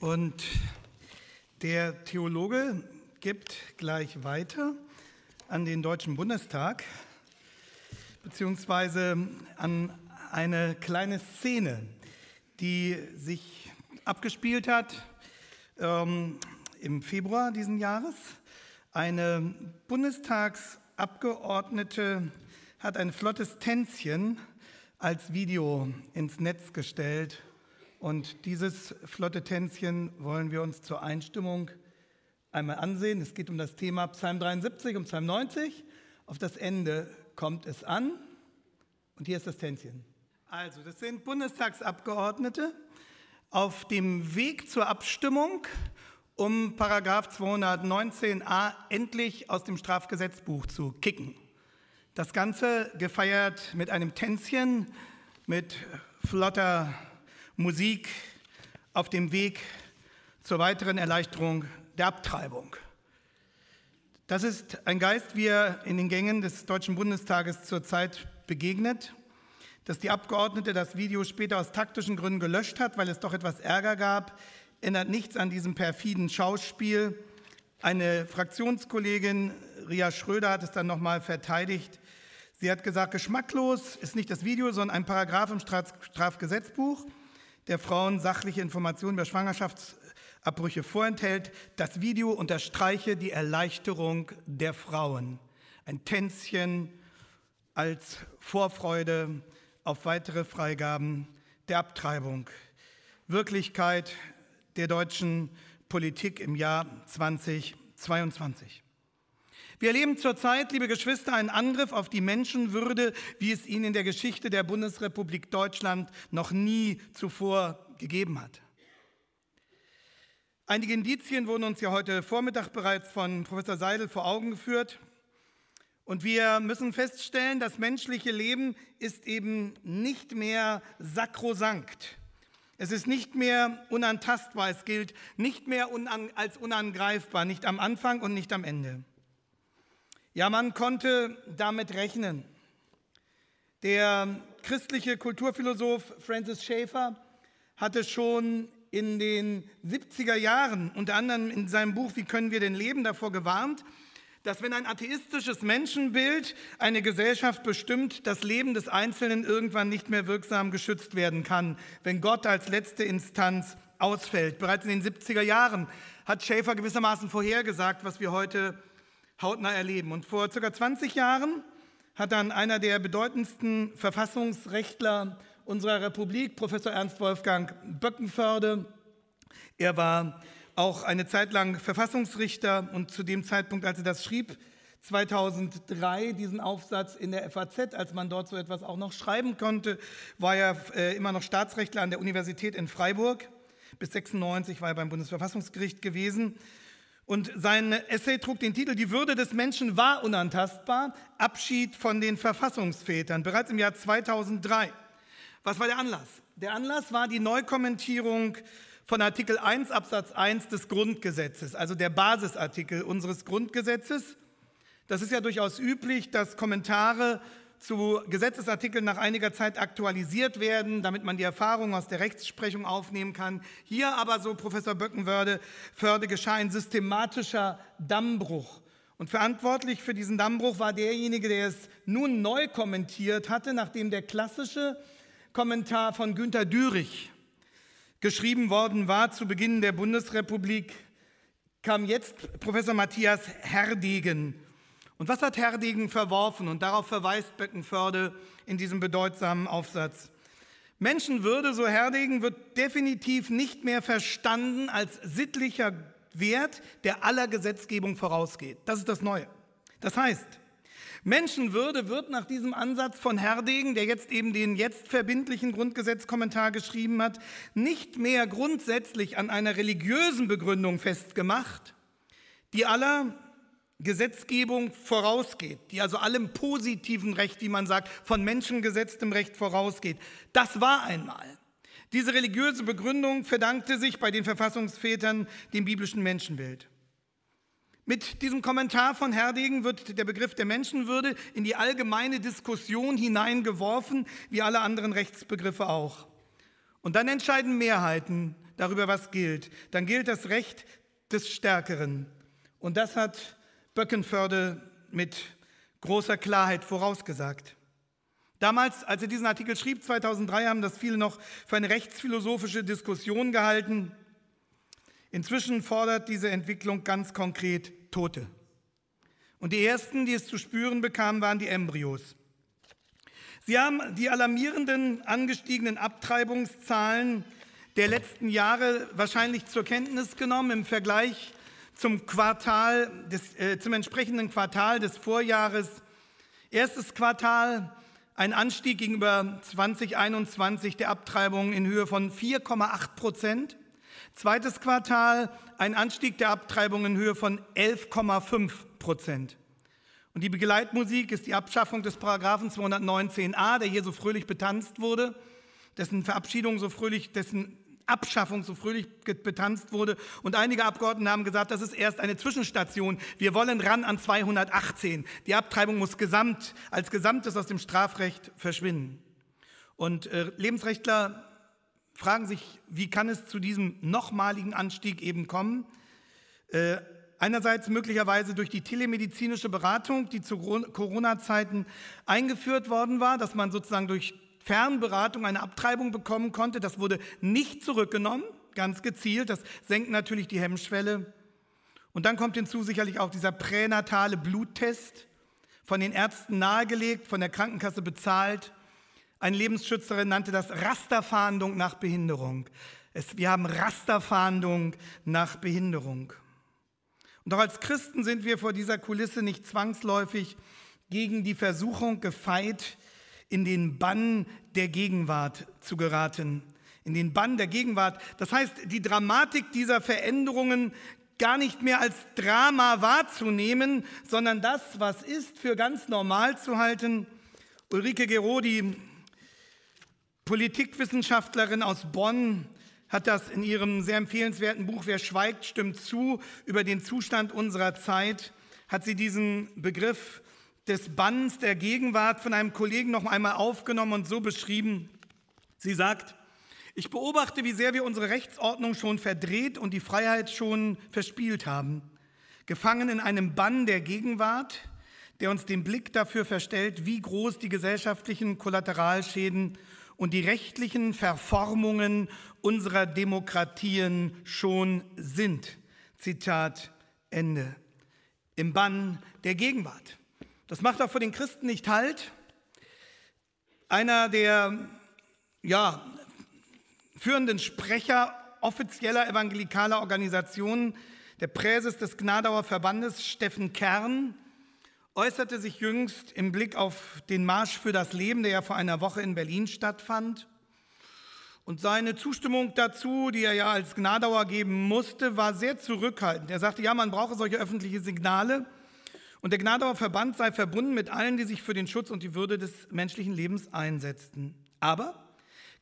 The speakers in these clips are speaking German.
Und der Theologe gibt gleich weiter an den Deutschen Bundestag, beziehungsweise an eine kleine Szene, die sich abgespielt hat ähm, im Februar diesen Jahres. Eine Bundestagsabgeordnete hat ein flottes Tänzchen als Video ins Netz gestellt und dieses flotte Tänzchen wollen wir uns zur Einstimmung einmal ansehen. Es geht um das Thema Psalm 73 und Psalm 90. Auf das Ende kommt es an. Und hier ist das Tänzchen. Also, das sind Bundestagsabgeordnete auf dem Weg zur Abstimmung um Paragraph 219a endlich aus dem Strafgesetzbuch zu kicken. Das Ganze gefeiert mit einem Tänzchen, mit flotter Musik auf dem Weg zur weiteren Erleichterung der Abtreibung. Das ist ein Geist, wie er in den Gängen des Deutschen Bundestages zurzeit begegnet, dass die Abgeordnete das Video später aus taktischen Gründen gelöscht hat, weil es doch etwas Ärger gab, ändert nichts an diesem perfiden Schauspiel. Eine Fraktionskollegin, Ria Schröder, hat es dann nochmal verteidigt. Sie hat gesagt, geschmacklos ist nicht das Video, sondern ein Paragraph im Strafgesetzbuch der Frauen sachliche Informationen über Schwangerschaftsabbrüche vorenthält. Das Video unterstreiche die Erleichterung der Frauen. Ein Tänzchen als Vorfreude auf weitere Freigaben der Abtreibung. Wirklichkeit der deutschen Politik im Jahr 2022. Wir erleben zurzeit, liebe Geschwister, einen Angriff auf die Menschenwürde, wie es ihn in der Geschichte der Bundesrepublik Deutschland noch nie zuvor gegeben hat. Einige Indizien wurden uns ja heute Vormittag bereits von Professor Seidel vor Augen geführt. Und wir müssen feststellen, das menschliche Leben ist eben nicht mehr sakrosankt. Es ist nicht mehr unantastbar, es gilt nicht mehr unan als unangreifbar, nicht am Anfang und nicht am Ende. Ja, man konnte damit rechnen. Der christliche Kulturphilosoph Francis Schaeffer hatte schon in den 70er Jahren, unter anderem in seinem Buch Wie können wir denn leben, davor gewarnt, dass wenn ein atheistisches Menschenbild eine Gesellschaft bestimmt, das Leben des Einzelnen irgendwann nicht mehr wirksam geschützt werden kann, wenn Gott als letzte Instanz ausfällt. Bereits in den 70er Jahren hat Schäfer gewissermaßen vorhergesagt, was wir heute hautnah erleben. Und vor ca. 20 Jahren hat dann einer der bedeutendsten Verfassungsrechtler unserer Republik, Professor Ernst Wolfgang Böckenförde, er war auch eine Zeit lang Verfassungsrichter und zu dem Zeitpunkt, als er das schrieb, 2003 diesen Aufsatz in der FAZ, als man dort so etwas auch noch schreiben konnte, war er äh, immer noch Staatsrechtler an der Universität in Freiburg. Bis 96 war er beim Bundesverfassungsgericht gewesen. Und sein Essay trug den Titel Die Würde des Menschen war unantastbar, Abschied von den Verfassungsvätern, bereits im Jahr 2003. Was war der Anlass? Der Anlass war die Neukommentierung von Artikel 1 Absatz 1 des Grundgesetzes, also der Basisartikel unseres Grundgesetzes. Das ist ja durchaus üblich, dass Kommentare zu Gesetzesartikeln nach einiger Zeit aktualisiert werden, damit man die Erfahrungen aus der Rechtsprechung aufnehmen kann. Hier aber, so Professor Böckenwörde, geschah ein systematischer Dammbruch. Und verantwortlich für diesen Dammbruch war derjenige, der es nun neu kommentiert hatte, nachdem der klassische Kommentar von Günter Dürich geschrieben worden war zu Beginn der Bundesrepublik, kam jetzt Professor Matthias Herdegen und was hat Herdegen verworfen? Und darauf verweist Beckenförde in diesem bedeutsamen Aufsatz. Menschenwürde, so Herdegen, wird definitiv nicht mehr verstanden als sittlicher Wert, der aller Gesetzgebung vorausgeht. Das ist das Neue. Das heißt, Menschenwürde wird nach diesem Ansatz von Herdegen, der jetzt eben den jetzt verbindlichen Grundgesetzkommentar geschrieben hat, nicht mehr grundsätzlich an einer religiösen Begründung festgemacht, die aller Gesetzgebung vorausgeht, die also allem positiven Recht, wie man sagt, von Menschen gesetztem Recht vorausgeht. Das war einmal. Diese religiöse Begründung verdankte sich bei den Verfassungsvätern dem biblischen Menschenbild. Mit diesem Kommentar von Herdegen wird der Begriff der Menschenwürde in die allgemeine Diskussion hineingeworfen, wie alle anderen Rechtsbegriffe auch. Und dann entscheiden Mehrheiten darüber, was gilt. Dann gilt das Recht des Stärkeren. Und das hat Böckenförde mit großer Klarheit vorausgesagt. Damals, als er diesen Artikel schrieb, 2003, haben das viele noch für eine rechtsphilosophische Diskussion gehalten. Inzwischen fordert diese Entwicklung ganz konkret Tote. Und die ersten, die es zu spüren bekamen, waren die Embryos. Sie haben die alarmierenden angestiegenen Abtreibungszahlen der letzten Jahre wahrscheinlich zur Kenntnis genommen im Vergleich zum, Quartal des, äh, zum entsprechenden Quartal des Vorjahres. Erstes Quartal ein Anstieg gegenüber 2021 der Abtreibungen in Höhe von 4,8 Prozent. Zweites Quartal ein Anstieg der Abtreibungen in Höhe von 11,5 Prozent. Und die Begleitmusik ist die Abschaffung des Paragraphen 219a, der hier so fröhlich betanzt wurde, dessen Verabschiedung so fröhlich, dessen Abschaffung so fröhlich betanzt wurde. Und einige Abgeordnete haben gesagt, das ist erst eine Zwischenstation. Wir wollen ran an 218. Die Abtreibung muss gesamt, als Gesamtes aus dem Strafrecht verschwinden. Und äh, Lebensrechtler fragen sich, wie kann es zu diesem nochmaligen Anstieg eben kommen? Äh, einerseits möglicherweise durch die telemedizinische Beratung, die zu Corona-Zeiten eingeführt worden war, dass man sozusagen durch Fernberatung eine Abtreibung bekommen konnte. Das wurde nicht zurückgenommen, ganz gezielt. Das senkt natürlich die Hemmschwelle. Und dann kommt hinzu sicherlich auch dieser pränatale Bluttest, von den Ärzten nahegelegt, von der Krankenkasse bezahlt. Eine Lebensschützerin nannte das Rasterfahndung nach Behinderung. Es, wir haben Rasterfahndung nach Behinderung. Und auch als Christen sind wir vor dieser Kulisse nicht zwangsläufig gegen die Versuchung gefeit, in den Bann der Gegenwart zu geraten. In den Bann der Gegenwart. Das heißt, die Dramatik dieser Veränderungen gar nicht mehr als Drama wahrzunehmen, sondern das, was ist, für ganz normal zu halten. Ulrike Gerodi, Politikwissenschaftlerin aus Bonn, hat das in ihrem sehr empfehlenswerten Buch Wer schweigt, stimmt zu über den Zustand unserer Zeit, hat sie diesen Begriff des Banns der Gegenwart von einem Kollegen noch einmal aufgenommen und so beschrieben. Sie sagt, ich beobachte, wie sehr wir unsere Rechtsordnung schon verdreht und die Freiheit schon verspielt haben. Gefangen in einem Bann der Gegenwart, der uns den Blick dafür verstellt, wie groß die gesellschaftlichen Kollateralschäden und die rechtlichen Verformungen unserer Demokratien schon sind. Zitat Ende. Im Bann der Gegenwart. Das macht auch vor den Christen nicht halt. Einer der ja, führenden Sprecher offizieller evangelikaler Organisationen, der Präses des Gnadauer Verbandes Steffen Kern, äußerte sich jüngst im Blick auf den Marsch für das Leben, der ja vor einer Woche in Berlin stattfand. Und seine Zustimmung dazu, die er ja als Gnadauer geben musste, war sehr zurückhaltend. Er sagte, ja, man brauche solche öffentlichen Signale, und der Gnadauer Verband sei verbunden mit allen, die sich für den Schutz und die Würde des menschlichen Lebens einsetzten. Aber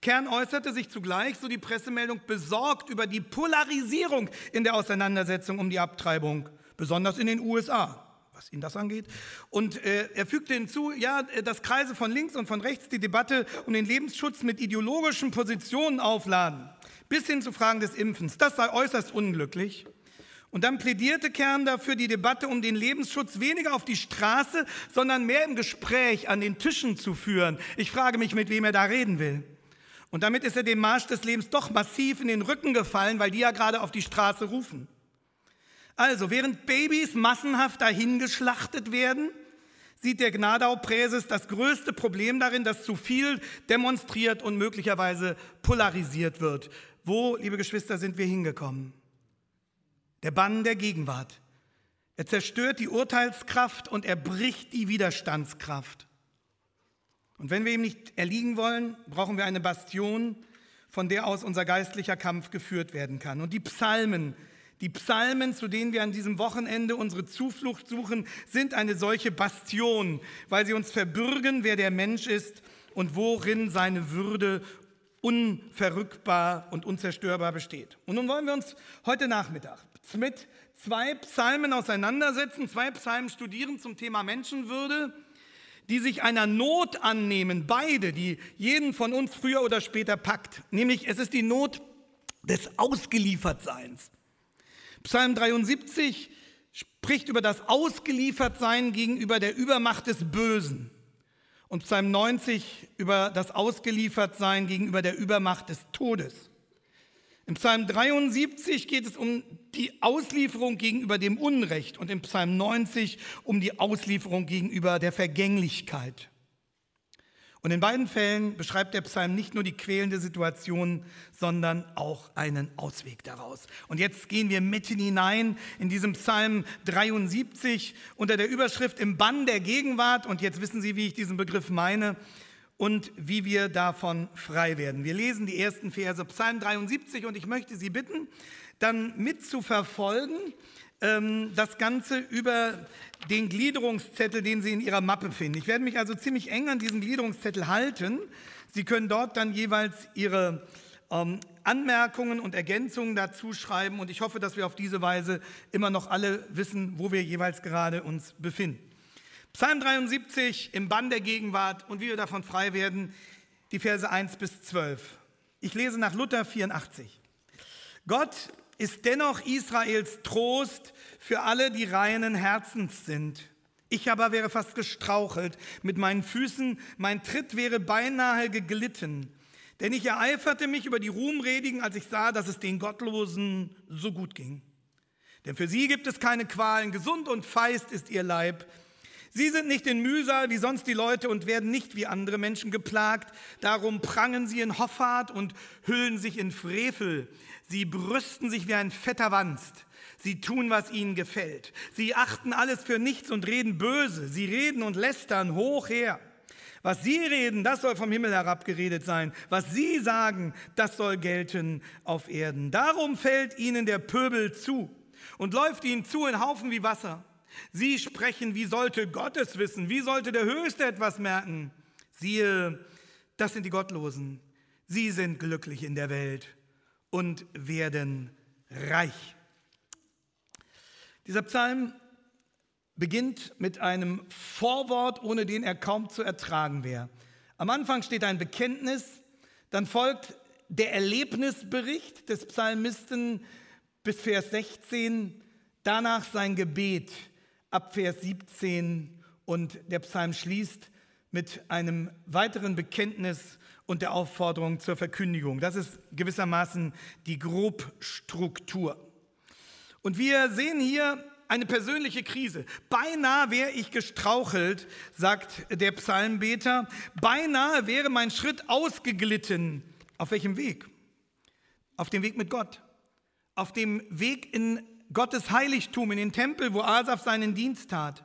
Kern äußerte sich zugleich, so die Pressemeldung, besorgt über die Polarisierung in der Auseinandersetzung um die Abtreibung, besonders in den USA was ihn das angeht. Und äh, er fügte hinzu, ja, dass Kreise von links und von rechts die Debatte um den Lebensschutz mit ideologischen Positionen aufladen, bis hin zu Fragen des Impfens. Das sei äußerst unglücklich. Und dann plädierte Kern dafür, die Debatte um den Lebensschutz weniger auf die Straße, sondern mehr im Gespräch an den Tischen zu führen. Ich frage mich, mit wem er da reden will. Und damit ist er dem Marsch des Lebens doch massiv in den Rücken gefallen, weil die ja gerade auf die Straße rufen. Also, während Babys massenhaft dahingeschlachtet werden, sieht der Gnadau-Präses das größte Problem darin, dass zu viel demonstriert und möglicherweise polarisiert wird. Wo, liebe Geschwister, sind wir hingekommen? der Bann der Gegenwart. Er zerstört die Urteilskraft und er bricht die Widerstandskraft. Und wenn wir ihm nicht erliegen wollen, brauchen wir eine Bastion, von der aus unser geistlicher Kampf geführt werden kann. Und die Psalmen, die Psalmen, zu denen wir an diesem Wochenende unsere Zuflucht suchen, sind eine solche Bastion, weil sie uns verbürgen, wer der Mensch ist und worin seine Würde unverrückbar und unzerstörbar besteht. Und nun wollen wir uns heute Nachmittag mit zwei Psalmen auseinandersetzen, zwei Psalmen studieren zum Thema Menschenwürde, die sich einer Not annehmen, beide, die jeden von uns früher oder später packt. Nämlich es ist die Not des Ausgeliefertseins. Psalm 73 spricht über das Ausgeliefertsein gegenüber der Übermacht des Bösen und Psalm 90 über das Ausgeliefertsein gegenüber der Übermacht des Todes. Im Psalm 73 geht es um die Auslieferung gegenüber dem Unrecht und im Psalm 90 um die Auslieferung gegenüber der Vergänglichkeit. Und in beiden Fällen beschreibt der Psalm nicht nur die quälende Situation, sondern auch einen Ausweg daraus. Und jetzt gehen wir mitten hinein in diesem Psalm 73 unter der Überschrift Im Bann der Gegenwart. Und jetzt wissen Sie, wie ich diesen Begriff meine und wie wir davon frei werden. Wir lesen die ersten Verse, Psalm 73, und ich möchte Sie bitten, dann mitzuverfolgen ähm, das Ganze über den Gliederungszettel, den Sie in Ihrer Mappe finden. Ich werde mich also ziemlich eng an diesen Gliederungszettel halten. Sie können dort dann jeweils Ihre ähm, Anmerkungen und Ergänzungen dazu schreiben und ich hoffe, dass wir auf diese Weise immer noch alle wissen, wo wir jeweils gerade uns befinden. Psalm 73 im Bann der Gegenwart und wie wir davon frei werden, die Verse 1 bis 12. Ich lese nach Luther 84. Gott ist dennoch Israels Trost für alle, die reinen Herzens sind. Ich aber wäre fast gestrauchelt mit meinen Füßen, mein Tritt wäre beinahe geglitten. Denn ich ereiferte mich über die Ruhmredigen, als ich sah, dass es den Gottlosen so gut ging. Denn für sie gibt es keine Qualen, gesund und feist ist ihr Leib. Sie sind nicht in Mühsal wie sonst die Leute und werden nicht wie andere Menschen geplagt. Darum prangen sie in Hoffart und hüllen sich in Frevel. Sie brüsten sich wie ein fetter Wanst. Sie tun, was ihnen gefällt. Sie achten alles für nichts und reden böse. Sie reden und lästern hoch her. Was sie reden, das soll vom Himmel herabgeredet sein. Was sie sagen, das soll gelten auf Erden. Darum fällt ihnen der Pöbel zu und läuft ihnen zu in Haufen wie Wasser. Sie sprechen, wie sollte Gott es wissen? Wie sollte der Höchste etwas merken? Siehe, das sind die Gottlosen. Sie sind glücklich in der Welt und werden reich. Dieser Psalm beginnt mit einem Vorwort, ohne den er kaum zu ertragen wäre. Am Anfang steht ein Bekenntnis, dann folgt der Erlebnisbericht des Psalmisten bis Vers 16, danach sein Gebet ab Vers 17 und der Psalm schließt mit einem weiteren Bekenntnis und der Aufforderung zur Verkündigung. Das ist gewissermaßen die Grobstruktur. Und wir sehen hier eine persönliche Krise. Beinahe wäre ich gestrauchelt, sagt der Psalmbeter. Beinahe wäre mein Schritt ausgeglitten. Auf welchem Weg? Auf dem Weg mit Gott. Auf dem Weg in Gottes Heiligtum, in den Tempel, wo Asaf seinen Dienst tat.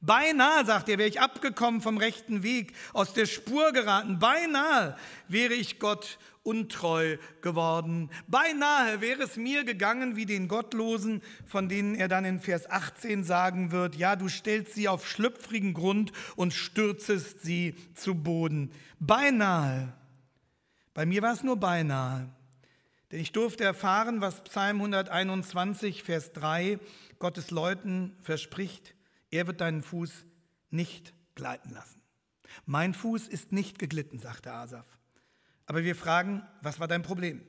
Beinahe, sagt er, wäre ich abgekommen vom rechten Weg, aus der Spur geraten. Beinahe wäre ich Gott untreu geworden. Beinahe wäre es mir gegangen wie den Gottlosen, von denen er dann in Vers 18 sagen wird, ja, du stellst sie auf schlüpfrigen Grund und stürzest sie zu Boden. Beinahe. Bei mir war es nur beinahe. Denn ich durfte erfahren, was Psalm 121, Vers 3 Gottes Leuten verspricht. Er wird deinen Fuß nicht gleiten lassen. Mein Fuß ist nicht geglitten, sagte Asaf. Aber wir fragen, was war dein Problem?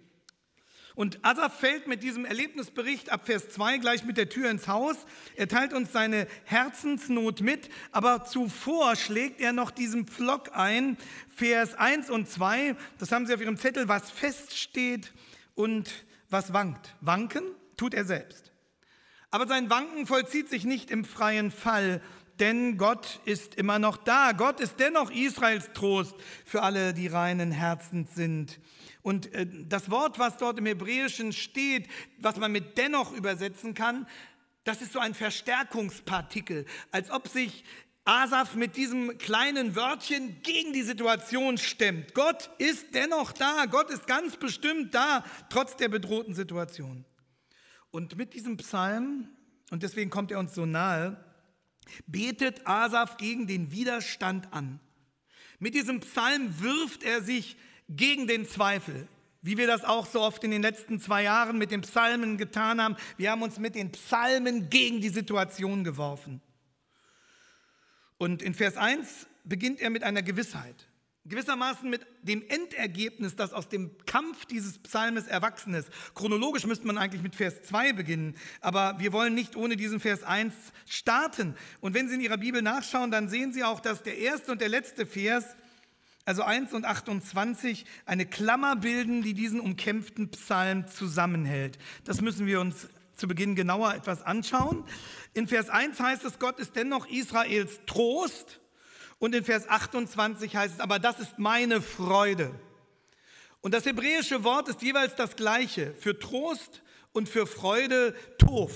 Und Asaf fällt mit diesem Erlebnisbericht ab Vers 2 gleich mit der Tür ins Haus. Er teilt uns seine Herzensnot mit, aber zuvor schlägt er noch diesen Pflock ein, Vers 1 und 2. Das haben Sie auf Ihrem Zettel, was feststeht, und was wankt. Wanken tut er selbst. Aber sein Wanken vollzieht sich nicht im freien Fall, denn Gott ist immer noch da. Gott ist dennoch Israels Trost für alle, die reinen Herzens sind. Und äh, das Wort, was dort im Hebräischen steht, was man mit dennoch übersetzen kann, das ist so ein Verstärkungspartikel, als ob sich Asaf mit diesem kleinen Wörtchen gegen die Situation stemmt. Gott ist dennoch da, Gott ist ganz bestimmt da, trotz der bedrohten Situation. Und mit diesem Psalm, und deswegen kommt er uns so nahe, betet Asaf gegen den Widerstand an. Mit diesem Psalm wirft er sich gegen den Zweifel, wie wir das auch so oft in den letzten zwei Jahren mit den Psalmen getan haben. Wir haben uns mit den Psalmen gegen die Situation geworfen. Und in Vers 1 beginnt er mit einer Gewissheit. Gewissermaßen mit dem Endergebnis, das aus dem Kampf dieses Psalmes erwachsen ist. Chronologisch müsste man eigentlich mit Vers 2 beginnen, aber wir wollen nicht ohne diesen Vers 1 starten. Und wenn Sie in Ihrer Bibel nachschauen, dann sehen Sie auch, dass der erste und der letzte Vers, also 1 und 28, eine Klammer bilden, die diesen umkämpften Psalm zusammenhält. Das müssen wir uns zu Beginn genauer etwas anschauen. In Vers 1 heißt es, Gott ist dennoch Israels Trost. Und in Vers 28 heißt es, aber das ist meine Freude. Und das hebräische Wort ist jeweils das gleiche für Trost und für Freude Tof.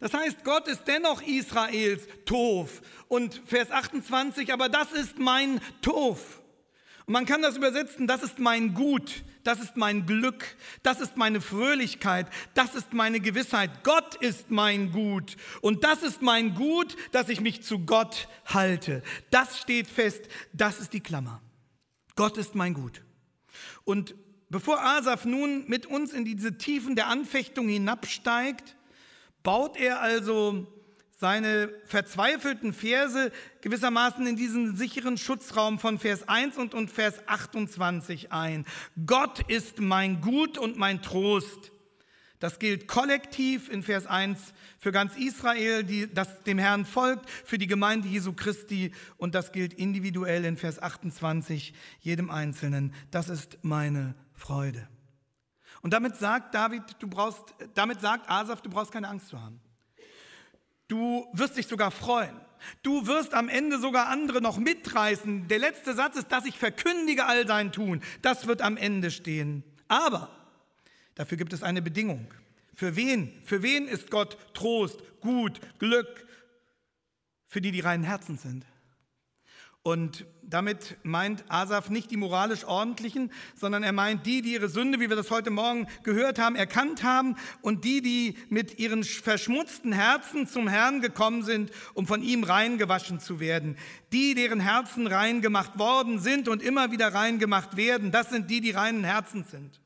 Das heißt, Gott ist dennoch Israels Tof. Und Vers 28, aber das ist mein Tof. Und man kann das übersetzen, das ist mein Gut, das ist mein Glück, das ist meine Fröhlichkeit, das ist meine Gewissheit. Gott ist mein Gut und das ist mein Gut, dass ich mich zu Gott halte. Das steht fest, das ist die Klammer. Gott ist mein Gut. Und bevor Asaf nun mit uns in diese Tiefen der Anfechtung hinabsteigt, baut er also seine verzweifelten Verse gewissermaßen in diesen sicheren Schutzraum von Vers 1 und, und Vers 28 ein. Gott ist mein Gut und mein Trost. Das gilt kollektiv in Vers 1 für ganz Israel, die, das dem Herrn folgt, für die Gemeinde Jesu Christi und das gilt individuell in Vers 28 jedem Einzelnen. Das ist meine Freude. Und damit sagt David, du brauchst, damit sagt Asaf, du brauchst keine Angst zu haben. Du wirst dich sogar freuen. Du wirst am Ende sogar andere noch mitreißen. Der letzte Satz ist, dass ich verkündige all dein Tun. Das wird am Ende stehen. Aber dafür gibt es eine Bedingung. Für wen? Für wen ist Gott Trost, Gut, Glück? Für die, die reinen Herzen sind. Und damit meint Asaf nicht die moralisch ordentlichen, sondern er meint die, die ihre Sünde, wie wir das heute Morgen gehört haben, erkannt haben und die, die mit ihren verschmutzten Herzen zum Herrn gekommen sind, um von ihm reingewaschen zu werden. Die, deren Herzen rein gemacht worden sind und immer wieder rein gemacht werden, das sind die, die reinen Herzens sind.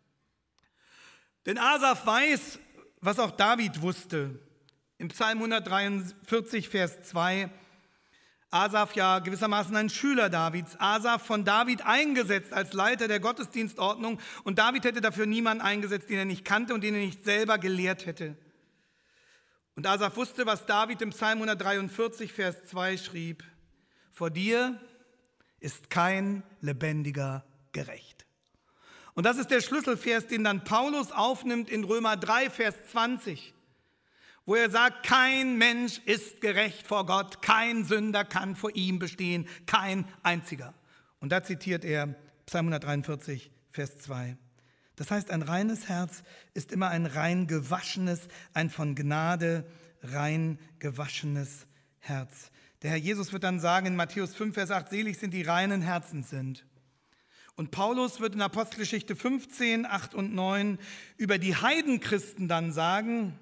Denn Asaf weiß, was auch David wusste. Im Psalm 143, Vers 2 Asaf ja gewissermaßen ein Schüler Davids, Asaf von David eingesetzt als Leiter der Gottesdienstordnung und David hätte dafür niemanden eingesetzt, den er nicht kannte und den er nicht selber gelehrt hätte. Und Asaf wusste, was David im Psalm 143, Vers 2 schrieb, vor dir ist kein lebendiger gerecht. Und das ist der Schlüsselvers, den dann Paulus aufnimmt in Römer 3, Vers 20 wo er sagt, kein Mensch ist gerecht vor Gott, kein Sünder kann vor ihm bestehen, kein einziger. Und da zitiert er Psalm 143, Vers 2. Das heißt, ein reines Herz ist immer ein rein gewaschenes, ein von Gnade rein gewaschenes Herz. Der Herr Jesus wird dann sagen in Matthäus 5, Vers 8, selig sind die reinen Herzen sind. Und Paulus wird in Apostelgeschichte 15, 8 und 9 über die Heidenchristen dann sagen,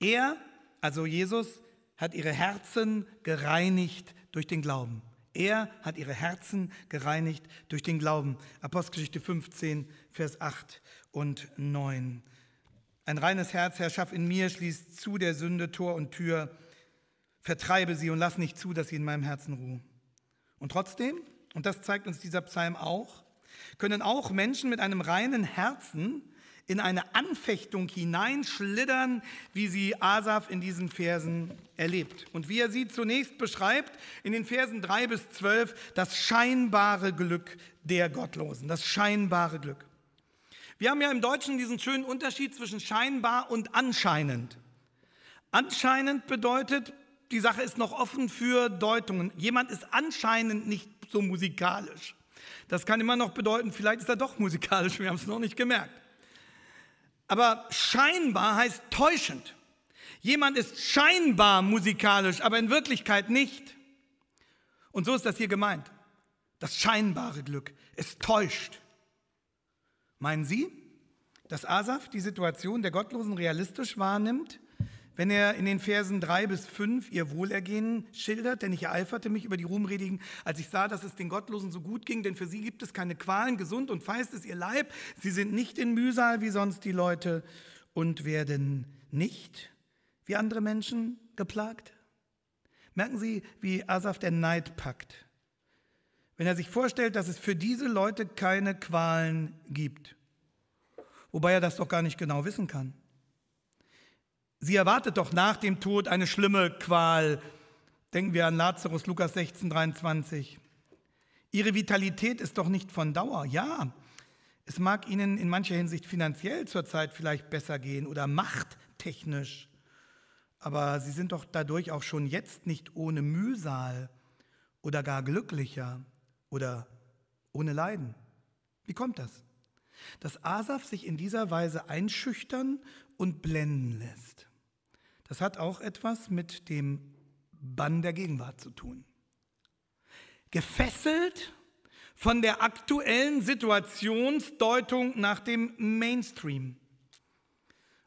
er, also Jesus, hat ihre Herzen gereinigt durch den Glauben. Er hat ihre Herzen gereinigt durch den Glauben. Apostelgeschichte 15, Vers 8 und 9. Ein reines Herz, Herr, schaff in mir, schließt zu der Sünde Tor und Tür, vertreibe sie und lass nicht zu, dass sie in meinem Herzen ruhen. Und trotzdem, und das zeigt uns dieser Psalm auch, können auch Menschen mit einem reinen Herzen in eine Anfechtung hineinschlittern, wie sie Asaf in diesen Versen erlebt. Und wie er sie zunächst beschreibt, in den Versen 3 bis 12, das scheinbare Glück der Gottlosen, das scheinbare Glück. Wir haben ja im Deutschen diesen schönen Unterschied zwischen scheinbar und anscheinend. Anscheinend bedeutet, die Sache ist noch offen für Deutungen. Jemand ist anscheinend nicht so musikalisch. Das kann immer noch bedeuten, vielleicht ist er doch musikalisch, wir haben es noch nicht gemerkt. Aber scheinbar heißt täuschend. Jemand ist scheinbar musikalisch, aber in Wirklichkeit nicht. Und so ist das hier gemeint. Das scheinbare Glück. Es täuscht. Meinen Sie, dass Asaf die Situation der Gottlosen realistisch wahrnimmt wenn er in den Versen 3 bis 5 ihr Wohlergehen schildert, denn ich ereiferte mich über die Ruhmredigen, als ich sah, dass es den Gottlosen so gut ging, denn für sie gibt es keine Qualen, gesund und feist ist ihr Leib, sie sind nicht in Mühsal wie sonst die Leute und werden nicht wie andere Menschen geplagt. Merken Sie, wie Asaf der Neid packt, wenn er sich vorstellt, dass es für diese Leute keine Qualen gibt, wobei er das doch gar nicht genau wissen kann. Sie erwartet doch nach dem Tod eine schlimme Qual. Denken wir an Lazarus, Lukas 16, 23. Ihre Vitalität ist doch nicht von Dauer. Ja, es mag Ihnen in mancher Hinsicht finanziell zurzeit vielleicht besser gehen oder machttechnisch, aber Sie sind doch dadurch auch schon jetzt nicht ohne Mühsal oder gar glücklicher oder ohne Leiden. Wie kommt das? Dass Asaf sich in dieser Weise einschüchtern und blenden lässt. Das hat auch etwas mit dem Bann der Gegenwart zu tun. Gefesselt von der aktuellen Situationsdeutung nach dem Mainstream.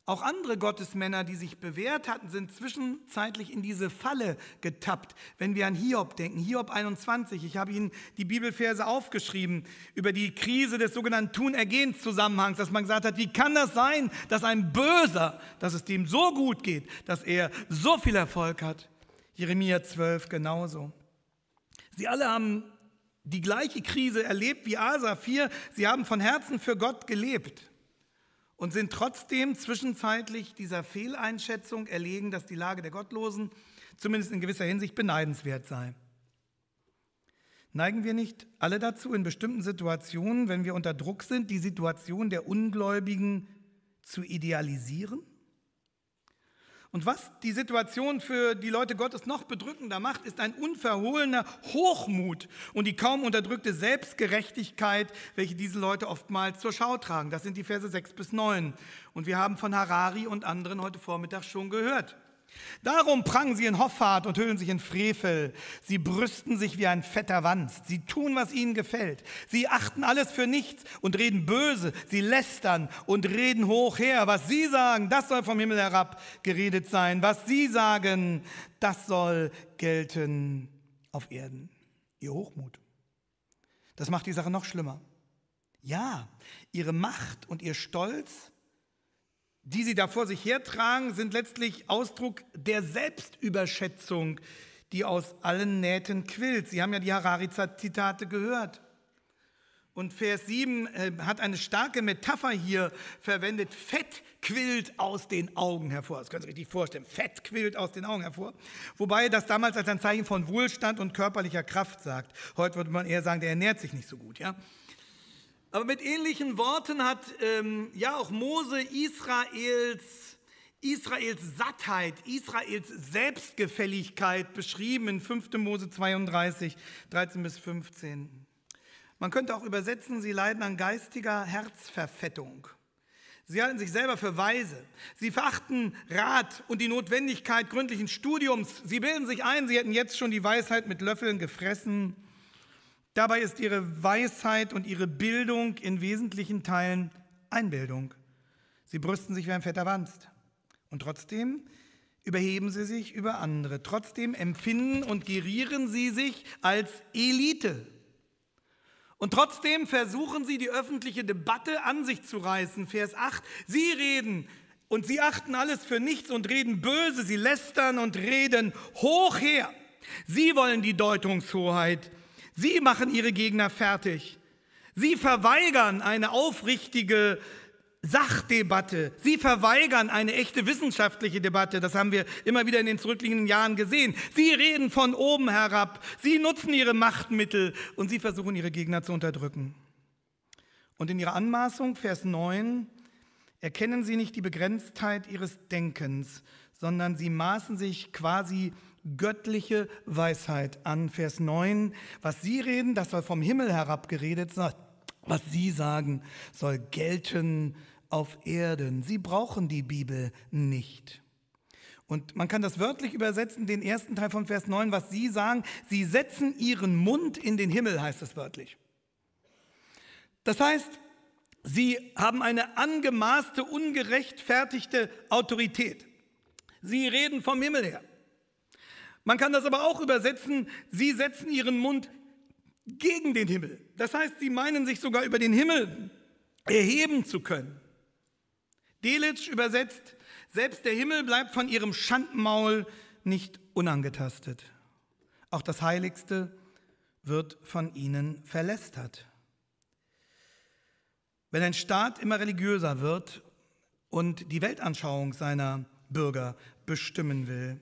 Auch andere Gottesmänner, die sich bewährt hatten, sind zwischenzeitlich in diese Falle getappt. Wenn wir an Hiob denken, Hiob 21, ich habe Ihnen die Bibelverse aufgeschrieben über die Krise des sogenannten Tun-Ergehens-Zusammenhangs, dass man gesagt hat, wie kann das sein, dass ein Böser, dass es dem so gut geht, dass er so viel Erfolg hat. Jeremia 12 genauso. Sie alle haben die gleiche Krise erlebt wie Asa 4. Sie haben von Herzen für Gott gelebt und sind trotzdem zwischenzeitlich dieser Fehleinschätzung erlegen, dass die Lage der Gottlosen zumindest in gewisser Hinsicht beneidenswert sei. Neigen wir nicht alle dazu, in bestimmten Situationen, wenn wir unter Druck sind, die Situation der Ungläubigen zu idealisieren? Und was die Situation für die Leute Gottes noch bedrückender macht, ist ein unverhohlener Hochmut und die kaum unterdrückte Selbstgerechtigkeit, welche diese Leute oftmals zur Schau tragen. Das sind die Verse 6 bis 9. Und wir haben von Harari und anderen heute Vormittag schon gehört. Darum prangen sie in Hoffart und hüllen sich in Frevel. Sie brüsten sich wie ein fetter Wanst. Sie tun, was ihnen gefällt. Sie achten alles für nichts und reden böse. Sie lästern und reden hoch her. Was sie sagen, das soll vom Himmel herab geredet sein. Was sie sagen, das soll gelten auf Erden. Ihr Hochmut. Das macht die Sache noch schlimmer. Ja, ihre Macht und ihr Stolz die sie da vor sich hertragen, sind letztlich Ausdruck der Selbstüberschätzung, die aus allen Nähten quillt. Sie haben ja die Harari-Zitate gehört. Und Vers 7 äh, hat eine starke Metapher hier verwendet. Fett quillt aus den Augen hervor. Das können Sie sich richtig vorstellen. Fett quillt aus den Augen hervor. Wobei das damals als ein Zeichen von Wohlstand und körperlicher Kraft sagt. Heute würde man eher sagen, der ernährt sich nicht so gut. Ja? Aber mit ähnlichen Worten hat ähm, ja auch Mose Israels, Israels Sattheit, Israels Selbstgefälligkeit beschrieben in 5. Mose 32, 13 bis 15. Man könnte auch übersetzen, sie leiden an geistiger Herzverfettung. Sie halten sich selber für weise. Sie verachten Rat und die Notwendigkeit gründlichen Studiums. Sie bilden sich ein, sie hätten jetzt schon die Weisheit mit Löffeln gefressen. Dabei ist ihre Weisheit und ihre Bildung in wesentlichen Teilen Einbildung. Sie brüsten sich wie ein fetter Wanst. Und trotzdem überheben sie sich über andere. Trotzdem empfinden und gerieren sie sich als Elite. Und trotzdem versuchen sie, die öffentliche Debatte an sich zu reißen. Vers 8. Sie reden und sie achten alles für nichts und reden böse. Sie lästern und reden hoch her. Sie wollen die Deutungshoheit Sie machen ihre Gegner fertig. Sie verweigern eine aufrichtige Sachdebatte. Sie verweigern eine echte wissenschaftliche Debatte. Das haben wir immer wieder in den zurückliegenden Jahren gesehen. Sie reden von oben herab. Sie nutzen ihre Machtmittel und sie versuchen, ihre Gegner zu unterdrücken. Und in ihrer Anmaßung, Vers 9, erkennen sie nicht die Begrenztheit ihres Denkens, sondern sie maßen sich quasi göttliche Weisheit an. Vers 9, was sie reden, das soll vom Himmel herab geredet sein. Was sie sagen, soll gelten auf Erden. Sie brauchen die Bibel nicht. Und man kann das wörtlich übersetzen, den ersten Teil von Vers 9, was sie sagen, sie setzen ihren Mund in den Himmel, heißt es wörtlich. Das heißt, sie haben eine angemaßte, ungerechtfertigte Autorität. Sie reden vom Himmel her. Man kann das aber auch übersetzen, sie setzen ihren Mund gegen den Himmel. Das heißt, sie meinen sich sogar über den Himmel erheben zu können. Delitzsch übersetzt, selbst der Himmel bleibt von ihrem Schandmaul nicht unangetastet. Auch das Heiligste wird von ihnen verlästert. Wenn ein Staat immer religiöser wird und die Weltanschauung seiner Bürger bestimmen will,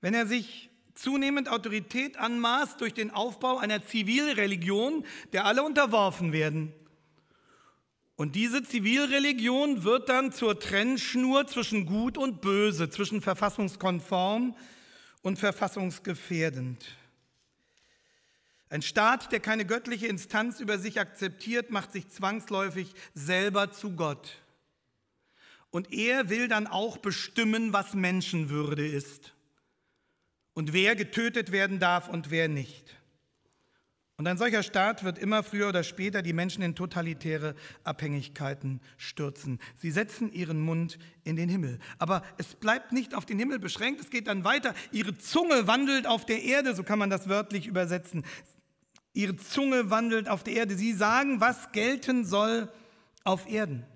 wenn er sich zunehmend Autorität anmaßt durch den Aufbau einer Zivilreligion, der alle unterworfen werden. Und diese Zivilreligion wird dann zur Trennschnur zwischen Gut und Böse, zwischen verfassungskonform und verfassungsgefährdend. Ein Staat, der keine göttliche Instanz über sich akzeptiert, macht sich zwangsläufig selber zu Gott. Und er will dann auch bestimmen, was Menschenwürde ist und wer getötet werden darf und wer nicht. Und ein solcher Staat wird immer früher oder später die Menschen in totalitäre Abhängigkeiten stürzen. Sie setzen ihren Mund in den Himmel. Aber es bleibt nicht auf den Himmel beschränkt, es geht dann weiter. Ihre Zunge wandelt auf der Erde, so kann man das wörtlich übersetzen. Ihre Zunge wandelt auf der Erde. Sie sagen, was gelten soll auf Erden.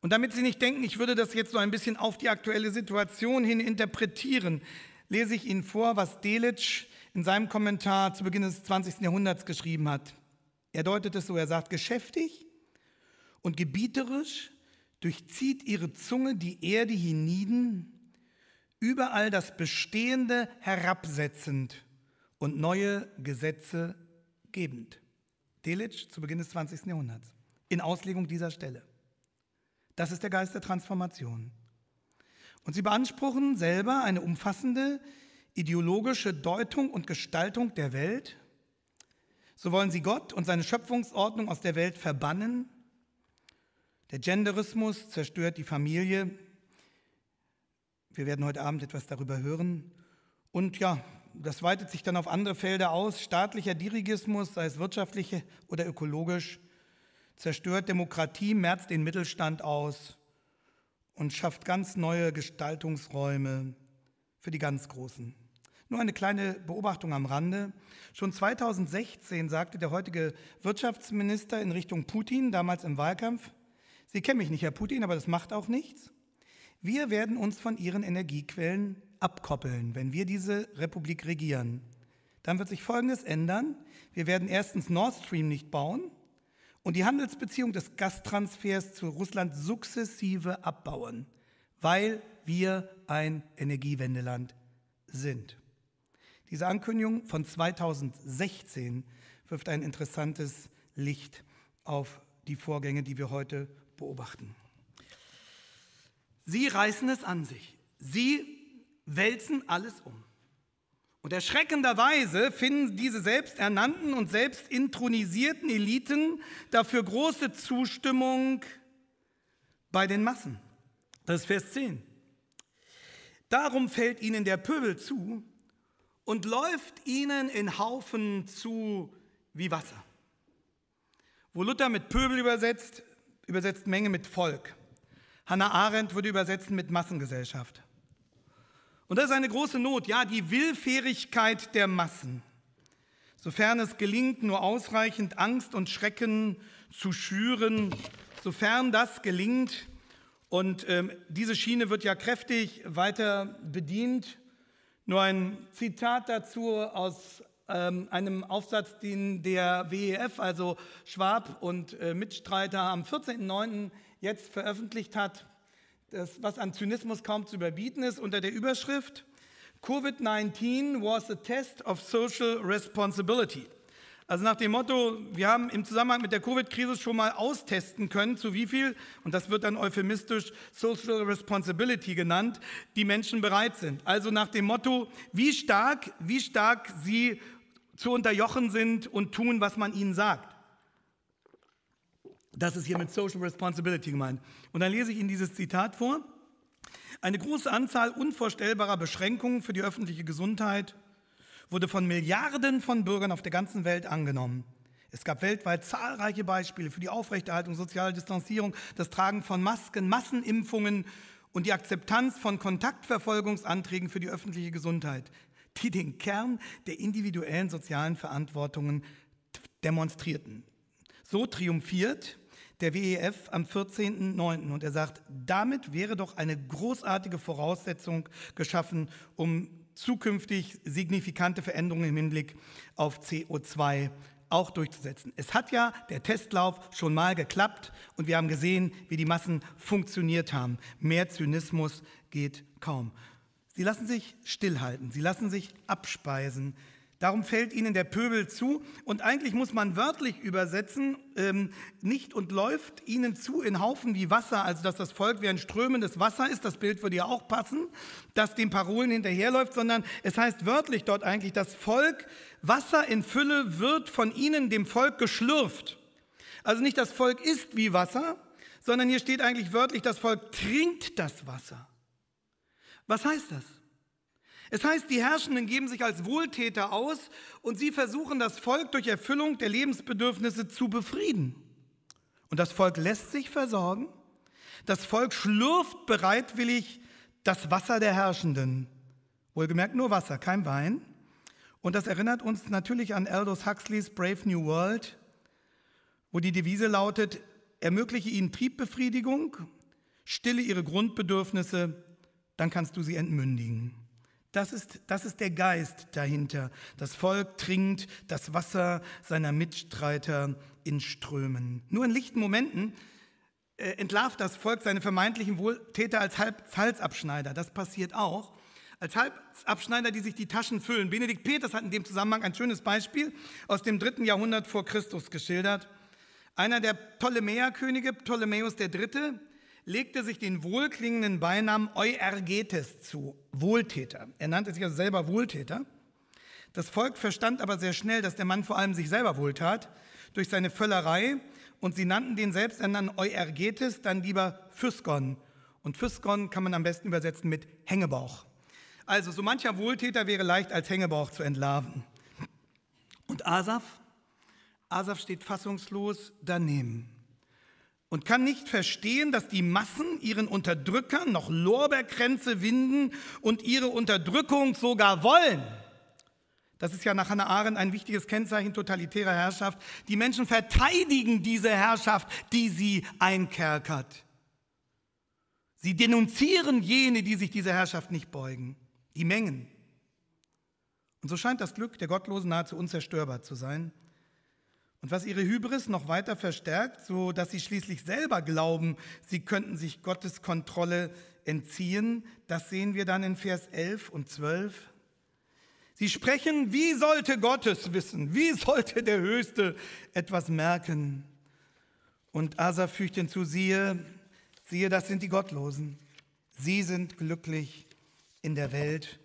Und damit Sie nicht denken, ich würde das jetzt so ein bisschen auf die aktuelle Situation hin interpretieren, lese ich Ihnen vor, was Delitzsch in seinem Kommentar zu Beginn des 20. Jahrhunderts geschrieben hat. Er deutet es so, er sagt, geschäftig und gebieterisch durchzieht ihre Zunge die Erde hienieden, überall das Bestehende herabsetzend und neue Gesetze gebend. Delitzsch zu Beginn des 20. Jahrhunderts, in Auslegung dieser Stelle. Das ist der Geist der Transformation. Und sie beanspruchen selber eine umfassende ideologische Deutung und Gestaltung der Welt. So wollen sie Gott und seine Schöpfungsordnung aus der Welt verbannen. Der Genderismus zerstört die Familie. Wir werden heute Abend etwas darüber hören. Und ja, das weitet sich dann auf andere Felder aus. Staatlicher Dirigismus, sei es wirtschaftlich oder ökologisch, zerstört Demokratie, merzt den Mittelstand aus und schafft ganz neue Gestaltungsräume für die ganz Großen. Nur eine kleine Beobachtung am Rande. Schon 2016 sagte der heutige Wirtschaftsminister in Richtung Putin, damals im Wahlkampf, Sie kennen mich nicht, Herr Putin, aber das macht auch nichts. Wir werden uns von Ihren Energiequellen abkoppeln, wenn wir diese Republik regieren. Dann wird sich Folgendes ändern. Wir werden erstens Nord Stream nicht bauen, und die Handelsbeziehung des Gastransfers zu Russland sukzessive abbauen, weil wir ein Energiewendeland sind. Diese Ankündigung von 2016 wirft ein interessantes Licht auf die Vorgänge, die wir heute beobachten. Sie reißen es an sich. Sie wälzen alles um. Und erschreckenderweise finden diese selbsternannten und selbst selbstintronisierten Eliten dafür große Zustimmung bei den Massen. Das ist Vers 10. Darum fällt ihnen der Pöbel zu und läuft ihnen in Haufen zu wie Wasser. Wo Luther mit Pöbel übersetzt, übersetzt Menge mit Volk. Hannah Arendt würde übersetzen mit Massengesellschaft. Und das ist eine große Not, ja, die Willfährigkeit der Massen. Sofern es gelingt, nur ausreichend Angst und Schrecken zu schüren, sofern das gelingt, und ähm, diese Schiene wird ja kräftig weiter bedient. Nur ein Zitat dazu aus ähm, einem Aufsatz, den der WEF, also Schwab und äh, Mitstreiter, am 14.09. jetzt veröffentlicht hat das, was an Zynismus kaum zu überbieten ist, unter der Überschrift Covid-19 was a test of social responsibility. Also nach dem Motto, wir haben im Zusammenhang mit der Covid-Krise schon mal austesten können, zu wie viel, und das wird dann euphemistisch Social Responsibility genannt, die Menschen bereit sind. Also nach dem Motto, wie stark, wie stark sie zu unterjochen sind und tun, was man ihnen sagt. Das ist hier mit Social Responsibility gemeint. Und dann lese ich Ihnen dieses Zitat vor. Eine große Anzahl unvorstellbarer Beschränkungen für die öffentliche Gesundheit wurde von Milliarden von Bürgern auf der ganzen Welt angenommen. Es gab weltweit zahlreiche Beispiele für die Aufrechterhaltung sozialer Distanzierung, das Tragen von Masken, Massenimpfungen und die Akzeptanz von Kontaktverfolgungsanträgen für die öffentliche Gesundheit, die den Kern der individuellen sozialen Verantwortungen demonstrierten. So triumphiert der WEF am 14.09. Und er sagt, damit wäre doch eine großartige Voraussetzung geschaffen, um zukünftig signifikante Veränderungen im Hinblick auf CO2 auch durchzusetzen. Es hat ja der Testlauf schon mal geklappt und wir haben gesehen, wie die Massen funktioniert haben. Mehr Zynismus geht kaum. Sie lassen sich stillhalten, sie lassen sich abspeisen, Darum fällt ihnen der Pöbel zu und eigentlich muss man wörtlich übersetzen, ähm, nicht und läuft ihnen zu in Haufen wie Wasser, also dass das Volk wie ein strömendes Wasser ist, das Bild würde ja auch passen, das den Parolen hinterherläuft, sondern es heißt wörtlich dort eigentlich, das Volk, Wasser in Fülle wird von ihnen, dem Volk, geschlürft. Also nicht das Volk ist wie Wasser, sondern hier steht eigentlich wörtlich, das Volk trinkt das Wasser. Was heißt das? Es heißt, die Herrschenden geben sich als Wohltäter aus und sie versuchen das Volk durch Erfüllung der Lebensbedürfnisse zu befrieden. Und das Volk lässt sich versorgen. Das Volk schlürft bereitwillig das Wasser der Herrschenden. Wohlgemerkt nur Wasser, kein Wein. Und das erinnert uns natürlich an Aldous Huxleys Brave New World, wo die Devise lautet, ermögliche ihnen Triebbefriedigung, stille ihre Grundbedürfnisse, dann kannst du sie entmündigen. Das ist, das ist der Geist dahinter. Das Volk trinkt das Wasser seiner Mitstreiter in Strömen. Nur in lichten Momenten äh, entlarvt das Volk seine vermeintlichen Wohltäter als Halsabschneider. Das passiert auch. Als Halsabschneider, die sich die Taschen füllen. Benedikt Peters hat in dem Zusammenhang ein schönes Beispiel aus dem dritten Jahrhundert vor Christus geschildert. Einer der Ptolemäerkönige, Ptolemäus III., legte sich den wohlklingenden Beinamen Euergetes zu, Wohltäter. Er nannte sich also selber Wohltäter. Das Volk verstand aber sehr schnell, dass der Mann vor allem sich selber wohltat durch seine Völlerei und sie nannten den selbsternannten Euergetes dann lieber Physgon. Und Physgon kann man am besten übersetzen mit Hängebauch. Also so mancher Wohltäter wäre leicht als Hängebauch zu entlarven. Und Asaf? Asaf steht fassungslos daneben und kann nicht verstehen, dass die Massen ihren Unterdrückern noch Lorbeerkränze winden und ihre Unterdrückung sogar wollen. Das ist ja nach Hannah Arendt ein wichtiges Kennzeichen totalitärer Herrschaft. Die Menschen verteidigen diese Herrschaft, die sie einkerkert. Sie denunzieren jene, die sich dieser Herrschaft nicht beugen, die Mengen. Und so scheint das Glück der Gottlosen nahezu unzerstörbar zu sein. Und was ihre Hybris noch weiter verstärkt, so dass sie schließlich selber glauben, sie könnten sich Gottes Kontrolle entziehen, das sehen wir dann in Vers 11 und 12. Sie sprechen, wie sollte Gottes wissen, wie sollte der Höchste etwas merken? Und Asa fügt hinzu, siehe, siehe, das sind die Gottlosen. Sie sind glücklich in der Welt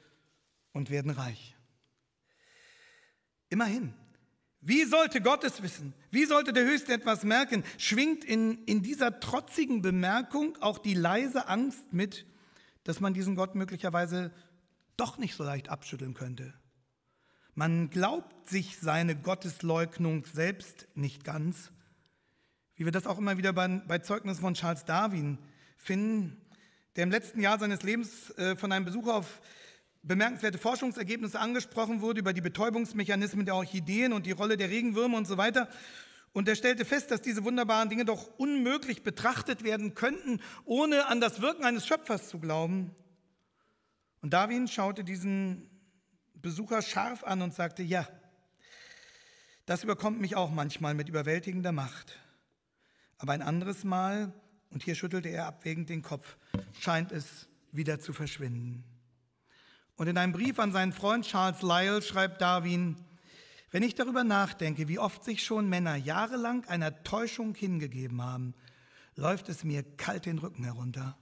und werden reich. Immerhin, wie sollte Gottes wissen? Wie sollte der Höchste etwas merken? Schwingt in, in dieser trotzigen Bemerkung auch die leise Angst mit, dass man diesen Gott möglicherweise doch nicht so leicht abschütteln könnte. Man glaubt sich seine Gottesleugnung selbst nicht ganz, wie wir das auch immer wieder bei, bei Zeugnis von Charles Darwin finden, der im letzten Jahr seines Lebens äh, von einem Besuch auf bemerkenswerte Forschungsergebnisse angesprochen wurde über die Betäubungsmechanismen der Orchideen und die Rolle der Regenwürmer und so weiter. Und er stellte fest, dass diese wunderbaren Dinge doch unmöglich betrachtet werden könnten, ohne an das Wirken eines Schöpfers zu glauben. Und Darwin schaute diesen Besucher scharf an und sagte, ja, das überkommt mich auch manchmal mit überwältigender Macht. Aber ein anderes Mal, und hier schüttelte er abwägend den Kopf, scheint es wieder zu verschwinden. Und in einem Brief an seinen Freund Charles Lyell schreibt Darwin, wenn ich darüber nachdenke, wie oft sich schon Männer jahrelang einer Täuschung hingegeben haben, läuft es mir kalt den Rücken herunter.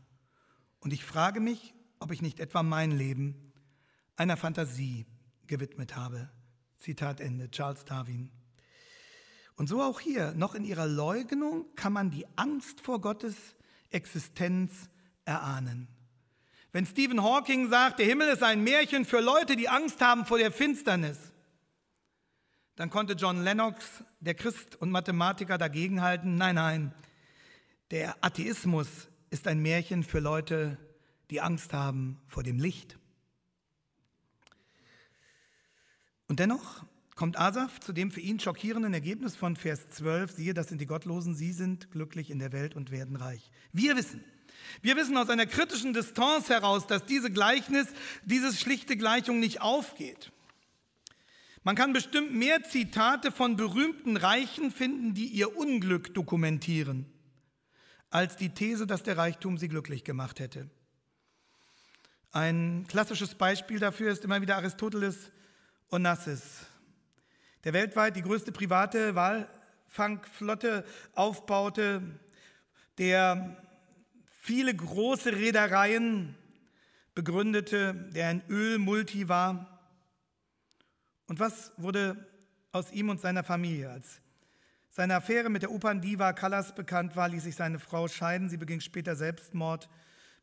Und ich frage mich, ob ich nicht etwa mein Leben einer Fantasie gewidmet habe. Zitat Ende, Charles Darwin. Und so auch hier, noch in ihrer Leugnung kann man die Angst vor Gottes Existenz erahnen. Wenn Stephen Hawking sagt, der Himmel ist ein Märchen für Leute, die Angst haben vor der Finsternis, dann konnte John Lennox, der Christ und Mathematiker, dagegenhalten, nein, nein, der Atheismus ist ein Märchen für Leute, die Angst haben vor dem Licht. Und dennoch kommt Asaf zu dem für ihn schockierenden Ergebnis von Vers 12, siehe, das sind die Gottlosen, sie sind glücklich in der Welt und werden reich. Wir wissen, wir wissen aus einer kritischen Distanz heraus, dass diese Gleichnis, diese schlichte Gleichung nicht aufgeht. Man kann bestimmt mehr Zitate von berühmten Reichen finden, die ihr Unglück dokumentieren, als die These, dass der Reichtum sie glücklich gemacht hätte. Ein klassisches Beispiel dafür ist immer wieder Aristoteles Onassis, der weltweit die größte private Walfangflotte aufbaute, der Viele große Reedereien begründete, der ein Ölmulti war. Und was wurde aus ihm und seiner Familie? Als seine Affäre mit der Operndiva Callas bekannt war, ließ sich seine Frau scheiden. Sie beging später Selbstmord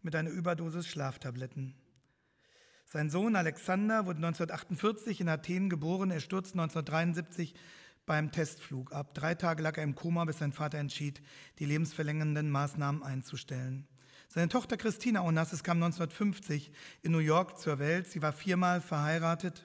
mit einer Überdosis Schlaftabletten. Sein Sohn Alexander wurde 1948 in Athen geboren. Er stürzte 1973 beim Testflug ab. Drei Tage lag er im Koma, bis sein Vater entschied, die lebensverlängernden Maßnahmen einzustellen. Seine Tochter Christina Onassis kam 1950 in New York zur Welt. Sie war viermal verheiratet.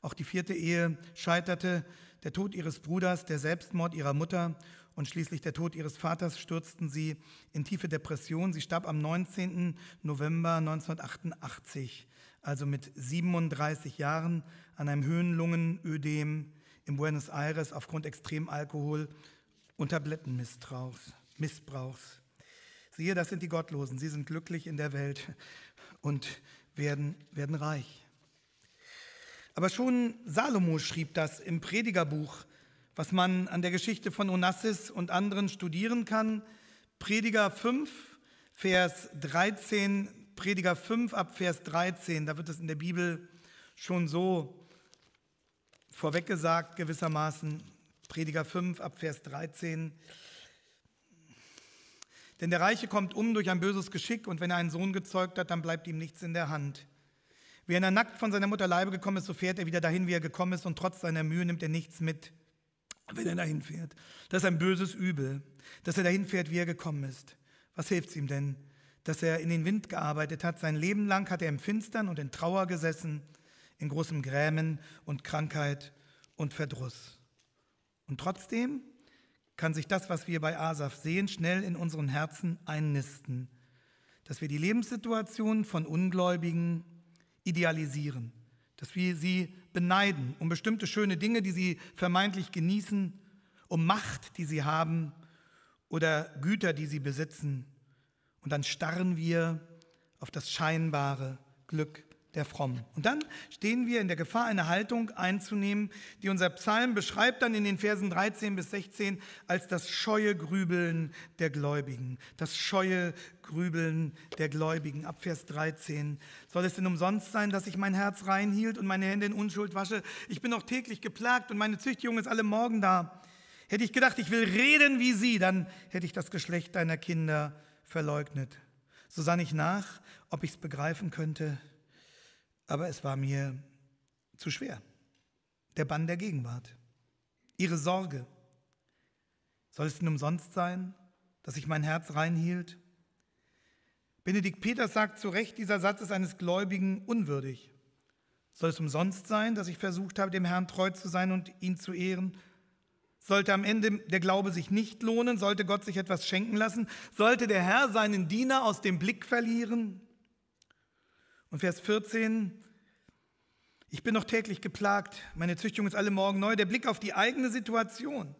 Auch die vierte Ehe scheiterte. Der Tod ihres Bruders, der Selbstmord ihrer Mutter und schließlich der Tod ihres Vaters stürzten sie in tiefe Depression. Sie starb am 19. November 1988, also mit 37 Jahren, an einem Höhenlungenödem in Buenos Aires aufgrund extrem Alkohol und Tablettenmissbrauchs. Siehe, das sind die Gottlosen. Sie sind glücklich in der Welt und werden, werden reich. Aber schon Salomo schrieb das im Predigerbuch, was man an der Geschichte von Onassis und anderen studieren kann. Prediger 5, Vers 13, Prediger 5 ab Vers 13, da wird es in der Bibel schon so vorweggesagt gewissermaßen. Prediger 5 ab Vers 13. Denn der Reiche kommt um durch ein böses Geschick und wenn er einen Sohn gezeugt hat, dann bleibt ihm nichts in der Hand. Wie er nackt von seiner Mutter Leibe gekommen ist, so fährt er wieder dahin, wie er gekommen ist und trotz seiner Mühe nimmt er nichts mit, wenn er dahin fährt. Das ist ein böses Übel, dass er dahin fährt, wie er gekommen ist. Was hilft es ihm denn, dass er in den Wind gearbeitet hat? Sein Leben lang hat er im Finstern und in Trauer gesessen, in großem Grämen und Krankheit und Verdruss. Und trotzdem kann sich das, was wir bei Asaf sehen, schnell in unseren Herzen einnisten, dass wir die Lebenssituation von Ungläubigen idealisieren, dass wir sie beneiden um bestimmte schöne Dinge, die sie vermeintlich genießen, um Macht, die sie haben oder Güter, die sie besitzen. Und dann starren wir auf das scheinbare Glück der Frommen. Und dann stehen wir in der Gefahr, eine Haltung einzunehmen, die unser Psalm beschreibt dann in den Versen 13 bis 16 als das scheue Grübeln der Gläubigen. Das scheue Grübeln der Gläubigen. Ab Vers 13. Soll es denn umsonst sein, dass ich mein Herz reinhielt und meine Hände in Unschuld wasche? Ich bin auch täglich geplagt und meine Züchtigung ist alle Morgen da. Hätte ich gedacht, ich will reden wie sie, dann hätte ich das Geschlecht deiner Kinder verleugnet. So sann ich nach, ob ich es begreifen könnte aber es war mir zu schwer. Der Bann der Gegenwart. Ihre Sorge. Soll es denn umsonst sein, dass ich mein Herz reinhielt? Benedikt Peters sagt zu Recht, dieser Satz ist eines Gläubigen unwürdig. Soll es umsonst sein, dass ich versucht habe, dem Herrn treu zu sein und ihn zu ehren? Sollte am Ende der Glaube sich nicht lohnen? Sollte Gott sich etwas schenken lassen? Sollte der Herr seinen Diener aus dem Blick verlieren? Und Vers 14, ich bin noch täglich geplagt, meine Züchtung ist alle Morgen neu. Der Blick auf die eigene Situation,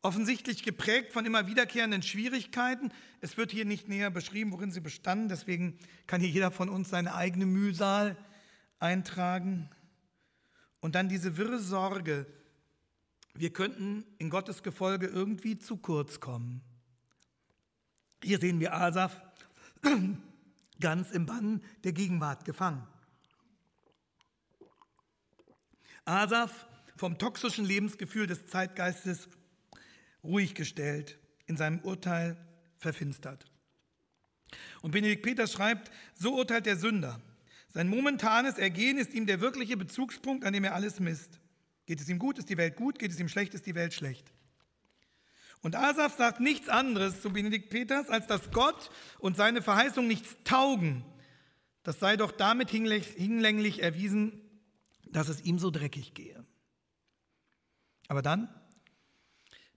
offensichtlich geprägt von immer wiederkehrenden Schwierigkeiten. Es wird hier nicht näher beschrieben, worin sie bestanden, deswegen kann hier jeder von uns seine eigene Mühsal eintragen. Und dann diese wirre Sorge, wir könnten in Gottes Gefolge irgendwie zu kurz kommen. Hier sehen wir Asaf, ganz im Bann der Gegenwart gefangen. Asaf vom toxischen Lebensgefühl des Zeitgeistes ruhig gestellt, in seinem Urteil verfinstert. Und Benedikt Peters schreibt, so urteilt der Sünder. Sein momentanes Ergehen ist ihm der wirkliche Bezugspunkt, an dem er alles misst. Geht es ihm gut, ist die Welt gut, geht es ihm schlecht, ist die Welt schlecht. Und Asaf sagt nichts anderes zu Benedikt Peters, als dass Gott und seine Verheißung nichts taugen. Das sei doch damit hinlänglich erwiesen, dass es ihm so dreckig gehe. Aber dann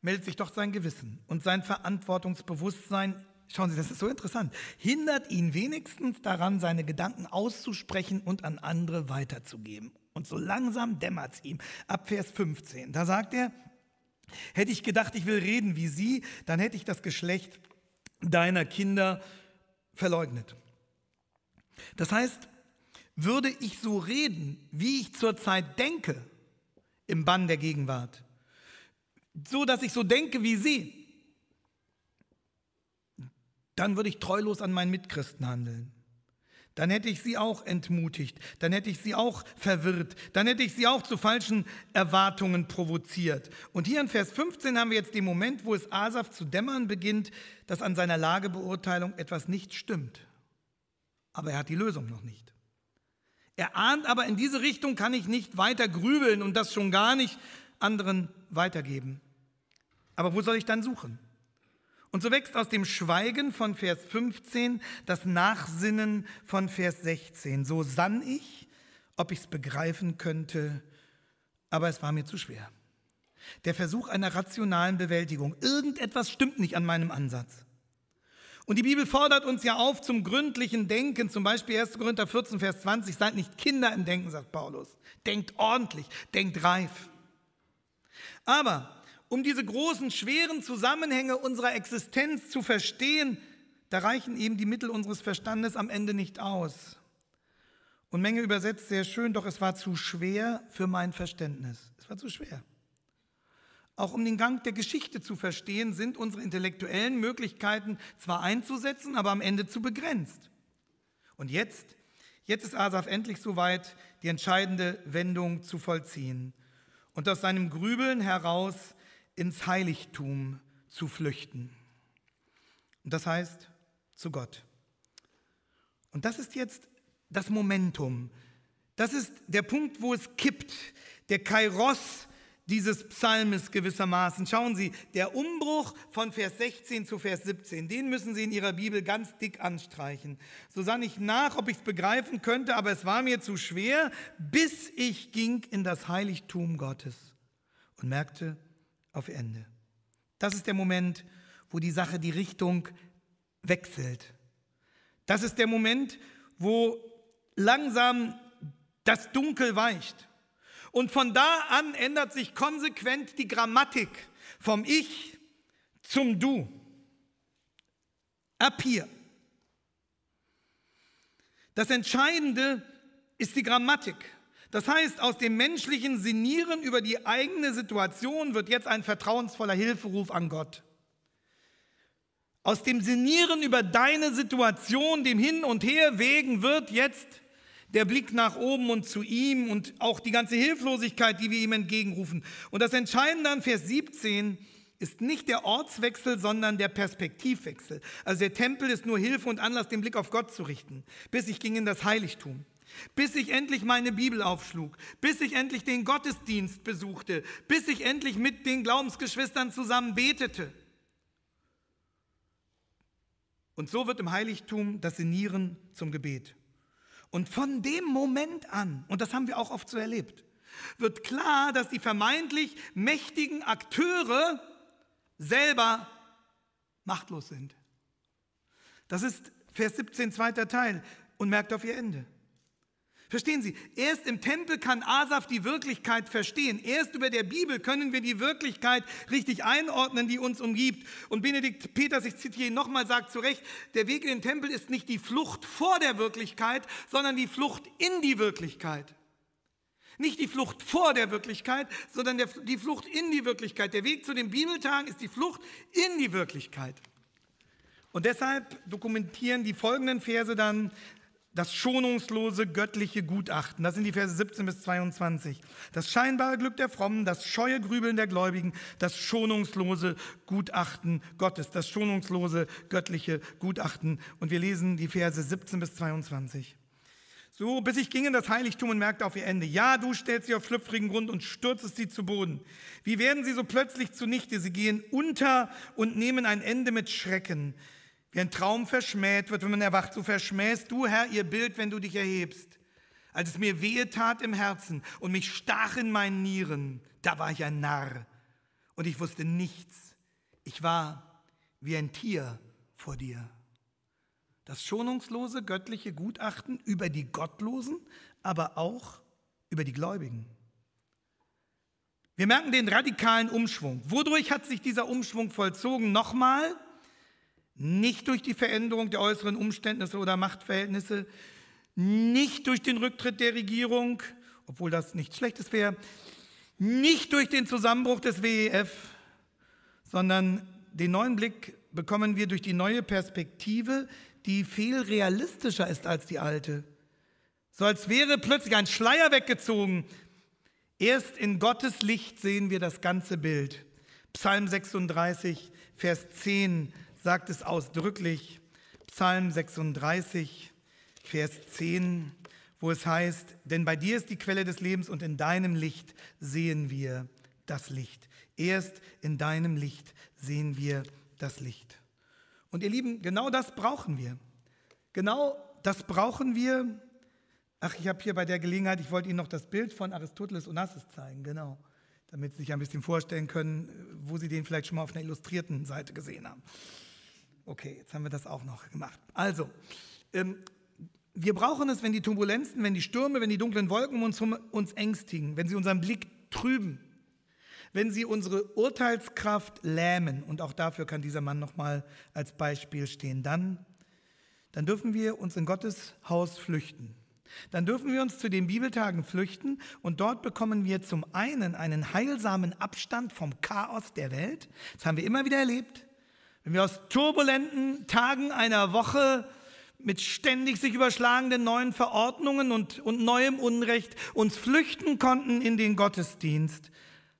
meldet sich doch sein Gewissen und sein Verantwortungsbewusstsein. Schauen Sie, das ist so interessant. Hindert ihn wenigstens daran, seine Gedanken auszusprechen und an andere weiterzugeben. Und so langsam dämmert es ihm. Ab Vers 15. Da sagt er, Hätte ich gedacht, ich will reden wie sie, dann hätte ich das Geschlecht deiner Kinder verleugnet. Das heißt, würde ich so reden, wie ich zurzeit denke, im Bann der Gegenwart, so dass ich so denke wie sie, dann würde ich treulos an meinen Mitchristen handeln dann hätte ich sie auch entmutigt, dann hätte ich sie auch verwirrt, dann hätte ich sie auch zu falschen Erwartungen provoziert. Und hier in Vers 15 haben wir jetzt den Moment, wo es Asaf zu dämmern beginnt, dass an seiner Lagebeurteilung etwas nicht stimmt. Aber er hat die Lösung noch nicht. Er ahnt aber, in diese Richtung kann ich nicht weiter grübeln und das schon gar nicht anderen weitergeben. Aber wo soll ich dann suchen? Und so wächst aus dem Schweigen von Vers 15 das Nachsinnen von Vers 16. So sann ich, ob ich es begreifen könnte, aber es war mir zu schwer. Der Versuch einer rationalen Bewältigung. Irgendetwas stimmt nicht an meinem Ansatz. Und die Bibel fordert uns ja auf zum gründlichen Denken, zum Beispiel 1. Korinther 14, Vers 20, seid nicht Kinder im Denken, sagt Paulus. Denkt ordentlich, denkt reif. Aber um diese großen, schweren Zusammenhänge unserer Existenz zu verstehen, da reichen eben die Mittel unseres Verstandes am Ende nicht aus. Und Menge übersetzt sehr schön, doch es war zu schwer für mein Verständnis. Es war zu schwer. Auch um den Gang der Geschichte zu verstehen, sind unsere intellektuellen Möglichkeiten zwar einzusetzen, aber am Ende zu begrenzt. Und jetzt, jetzt ist Asaf endlich soweit, die entscheidende Wendung zu vollziehen. Und aus seinem Grübeln heraus ins Heiligtum zu flüchten. Und das heißt zu Gott. Und das ist jetzt das Momentum. Das ist der Punkt, wo es kippt. Der Kairos dieses Psalmes gewissermaßen. Schauen Sie, der Umbruch von Vers 16 zu Vers 17, den müssen Sie in Ihrer Bibel ganz dick anstreichen. So sah ich nach, ob ich es begreifen könnte, aber es war mir zu schwer, bis ich ging in das Heiligtum Gottes und merkte, auf Ende. Das ist der Moment, wo die Sache die Richtung wechselt. Das ist der Moment, wo langsam das Dunkel weicht. Und von da an ändert sich konsequent die Grammatik vom Ich zum Du. Ab hier. Das Entscheidende ist die Grammatik. Das heißt, aus dem menschlichen Sinieren über die eigene Situation wird jetzt ein vertrauensvoller Hilferuf an Gott. Aus dem Sinieren über deine Situation, dem Hin und Her wegen, wird jetzt der Blick nach oben und zu ihm und auch die ganze Hilflosigkeit, die wir ihm entgegenrufen. Und das Entscheidende an Vers 17 ist nicht der Ortswechsel, sondern der Perspektivwechsel. Also der Tempel ist nur Hilfe und Anlass, den Blick auf Gott zu richten, bis ich ging in das Heiligtum bis ich endlich meine Bibel aufschlug, bis ich endlich den Gottesdienst besuchte, bis ich endlich mit den Glaubensgeschwistern zusammen betete. Und so wird im Heiligtum das Sinieren zum Gebet. Und von dem Moment an, und das haben wir auch oft so erlebt, wird klar, dass die vermeintlich mächtigen Akteure selber machtlos sind. Das ist Vers 17, zweiter Teil und merkt auf ihr Ende. Verstehen Sie, erst im Tempel kann Asaf die Wirklichkeit verstehen. Erst über der Bibel können wir die Wirklichkeit richtig einordnen, die uns umgibt. Und Benedikt Peters, ich zitiere ihn nochmal, sagt zu Recht, der Weg in den Tempel ist nicht die Flucht vor der Wirklichkeit, sondern die Flucht in die Wirklichkeit. Nicht die Flucht vor der Wirklichkeit, sondern der, die Flucht in die Wirklichkeit. Der Weg zu den Bibeltagen ist die Flucht in die Wirklichkeit. Und deshalb dokumentieren die folgenden Verse dann das schonungslose göttliche Gutachten. Das sind die Verse 17 bis 22. Das scheinbare Glück der Frommen, das scheue Grübeln der Gläubigen, das schonungslose Gutachten Gottes, das schonungslose göttliche Gutachten. Und wir lesen die Verse 17 bis 22. So, bis ich ging in das Heiligtum und merkte auf ihr Ende. Ja, du stellst sie auf schlüpfrigen Grund und stürzest sie zu Boden. Wie werden sie so plötzlich zunichte? Sie gehen unter und nehmen ein Ende mit Schrecken. Wie ein Traum verschmäht wird, wenn man erwacht, so verschmähst du, Herr, ihr Bild, wenn du dich erhebst. Als es mir wehe tat im Herzen und mich stach in meinen Nieren, da war ich ein Narr und ich wusste nichts. Ich war wie ein Tier vor dir. Das schonungslose göttliche Gutachten über die Gottlosen, aber auch über die Gläubigen. Wir merken den radikalen Umschwung. Wodurch hat sich dieser Umschwung vollzogen? Nochmal, nicht durch die Veränderung der äußeren Umständnisse oder Machtverhältnisse, nicht durch den Rücktritt der Regierung, obwohl das nichts Schlechtes wäre, nicht durch den Zusammenbruch des WEF, sondern den neuen Blick bekommen wir durch die neue Perspektive, die viel realistischer ist als die alte. So als wäre plötzlich ein Schleier weggezogen. Erst in Gottes Licht sehen wir das ganze Bild. Psalm 36, Vers 10 sagt es ausdrücklich, Psalm 36, Vers 10, wo es heißt, denn bei dir ist die Quelle des Lebens und in deinem Licht sehen wir das Licht. Erst in deinem Licht sehen wir das Licht. Und ihr Lieben, genau das brauchen wir. Genau das brauchen wir. Ach, ich habe hier bei der Gelegenheit, ich wollte Ihnen noch das Bild von Aristoteles Onassis zeigen, genau, damit Sie sich ein bisschen vorstellen können, wo Sie den vielleicht schon mal auf einer illustrierten Seite gesehen haben. Okay, jetzt haben wir das auch noch gemacht. Also, ähm, wir brauchen es, wenn die Turbulenzen, wenn die Stürme, wenn die dunklen Wolken uns, uns ängstigen, wenn sie unseren Blick trüben, wenn sie unsere Urteilskraft lähmen. Und auch dafür kann dieser Mann nochmal als Beispiel stehen. Dann, dann dürfen wir uns in Gottes Haus flüchten. Dann dürfen wir uns zu den Bibeltagen flüchten und dort bekommen wir zum einen einen heilsamen Abstand vom Chaos der Welt. Das haben wir immer wieder erlebt. Wenn wir aus turbulenten Tagen einer Woche mit ständig sich überschlagenden neuen Verordnungen und, und neuem Unrecht uns flüchten konnten in den Gottesdienst,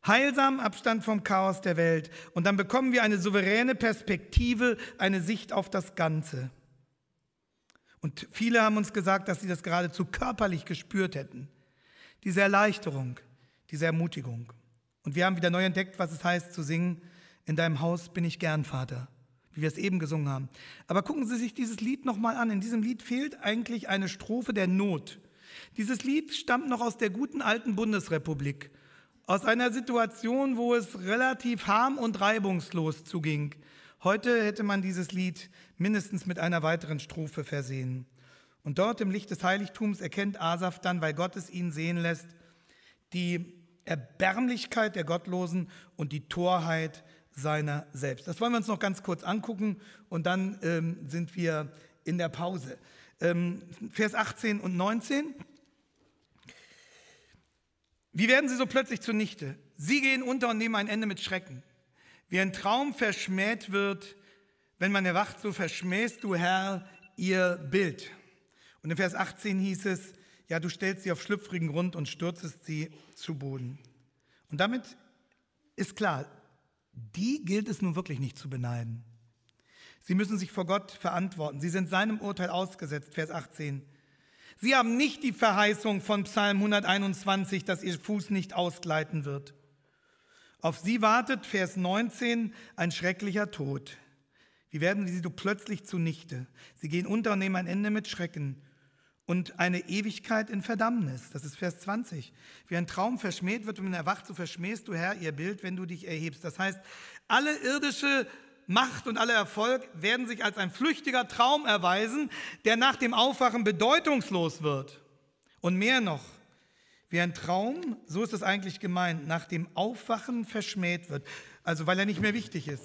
heilsam Abstand vom Chaos der Welt. Und dann bekommen wir eine souveräne Perspektive, eine Sicht auf das Ganze. Und viele haben uns gesagt, dass sie das geradezu körperlich gespürt hätten. Diese Erleichterung, diese Ermutigung. Und wir haben wieder neu entdeckt, was es heißt zu singen, in deinem Haus bin ich gern Vater wie wir es eben gesungen haben. Aber gucken Sie sich dieses Lied nochmal an. In diesem Lied fehlt eigentlich eine Strophe der Not. Dieses Lied stammt noch aus der guten alten Bundesrepublik, aus einer Situation, wo es relativ harm und reibungslos zuging. Heute hätte man dieses Lied mindestens mit einer weiteren Strophe versehen. Und dort im Licht des Heiligtums erkennt Asaf dann, weil Gott es ihn sehen lässt, die Erbärmlichkeit der Gottlosen und die Torheit der seiner selbst. Das wollen wir uns noch ganz kurz angucken und dann ähm, sind wir in der Pause. Ähm, Vers 18 und 19. Wie werden sie so plötzlich zunichte? Sie gehen unter und nehmen ein Ende mit Schrecken. Wie ein Traum verschmäht wird, wenn man erwacht, so verschmähst du, Herr, ihr Bild. Und in Vers 18 hieß es, ja, du stellst sie auf schlüpfrigen Grund und stürzest sie zu Boden. Und damit ist klar, die gilt es nun wirklich nicht zu beneiden. Sie müssen sich vor Gott verantworten. Sie sind seinem Urteil ausgesetzt, Vers 18. Sie haben nicht die Verheißung von Psalm 121, dass ihr Fuß nicht ausgleiten wird. Auf sie wartet, Vers 19, ein schrecklicher Tod. Wie werden sie so plötzlich zunichte? Sie gehen unter und nehmen ein Ende mit Schrecken und eine Ewigkeit in Verdammnis. Das ist Vers 20. Wie ein Traum verschmäht wird, wenn man erwacht, so verschmähst du, Herr, ihr Bild, wenn du dich erhebst. Das heißt, alle irdische Macht und alle Erfolg werden sich als ein flüchtiger Traum erweisen, der nach dem Aufwachen bedeutungslos wird. Und mehr noch, wie ein Traum, so ist es eigentlich gemeint, nach dem Aufwachen verschmäht wird, also weil er nicht mehr wichtig ist.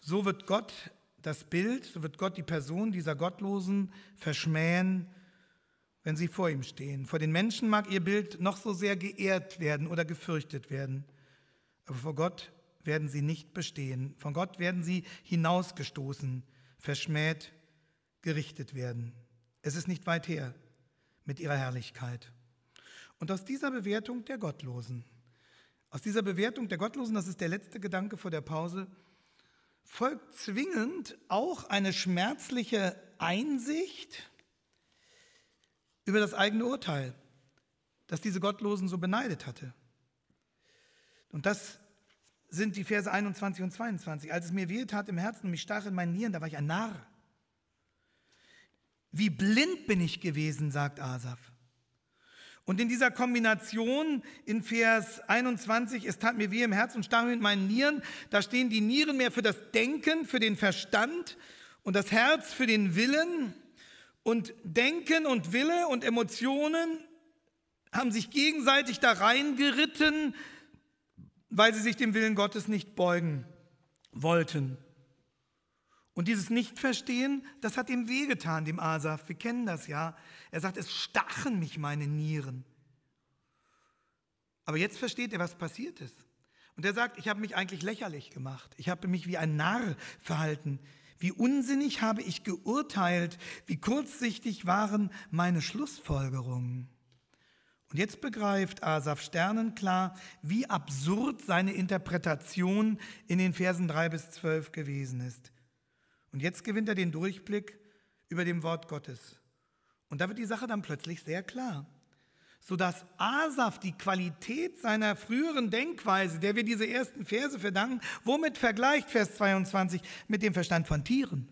So wird Gott das Bild, so wird Gott die Person dieser Gottlosen verschmähen wenn sie vor ihm stehen. Vor den Menschen mag ihr Bild noch so sehr geehrt werden oder gefürchtet werden, aber vor Gott werden sie nicht bestehen. Von Gott werden sie hinausgestoßen, verschmäht, gerichtet werden. Es ist nicht weit her mit ihrer Herrlichkeit. Und aus dieser Bewertung der Gottlosen, aus dieser Bewertung der Gottlosen, das ist der letzte Gedanke vor der Pause, folgt zwingend auch eine schmerzliche Einsicht, über das eigene Urteil, das diese Gottlosen so beneidet hatte. Und das sind die Verse 21 und 22. Als es mir weh tat im Herzen und mich stach in meinen Nieren, da war ich ein Narr. Wie blind bin ich gewesen, sagt Asaf. Und in dieser Kombination in Vers 21, es tat mir weh im Herzen und stach in meinen Nieren, da stehen die Nieren mehr für das Denken, für den Verstand und das Herz für den Willen. Und Denken und Wille und Emotionen haben sich gegenseitig da reingeritten, weil sie sich dem Willen Gottes nicht beugen wollten. Und dieses Nichtverstehen, das hat ihm wehgetan, dem Asaf. Wir kennen das ja. Er sagt, es stachen mich meine Nieren. Aber jetzt versteht er, was passiert ist. Und er sagt, ich habe mich eigentlich lächerlich gemacht. Ich habe mich wie ein Narr verhalten. Wie unsinnig habe ich geurteilt, wie kurzsichtig waren meine Schlussfolgerungen. Und jetzt begreift Asaf sternenklar, wie absurd seine Interpretation in den Versen 3 bis 12 gewesen ist. Und jetzt gewinnt er den Durchblick über dem Wort Gottes. Und da wird die Sache dann plötzlich sehr klar sodass Asaf die Qualität seiner früheren Denkweise, der wir diese ersten Verse verdanken, womit vergleicht Vers 22 mit dem Verstand von Tieren?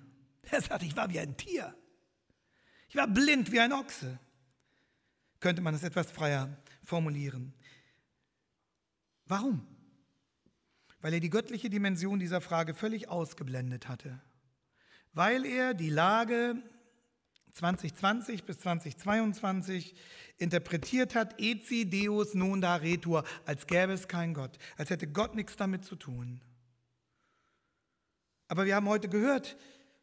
Er sagt, ich war wie ein Tier. Ich war blind wie ein Ochse. Könnte man es etwas freier formulieren. Warum? Weil er die göttliche Dimension dieser Frage völlig ausgeblendet hatte. Weil er die Lage 2020 bis 2022 interpretiert hat, etsi deus non da retur, als gäbe es keinen Gott, als hätte Gott nichts damit zu tun. Aber wir haben heute gehört,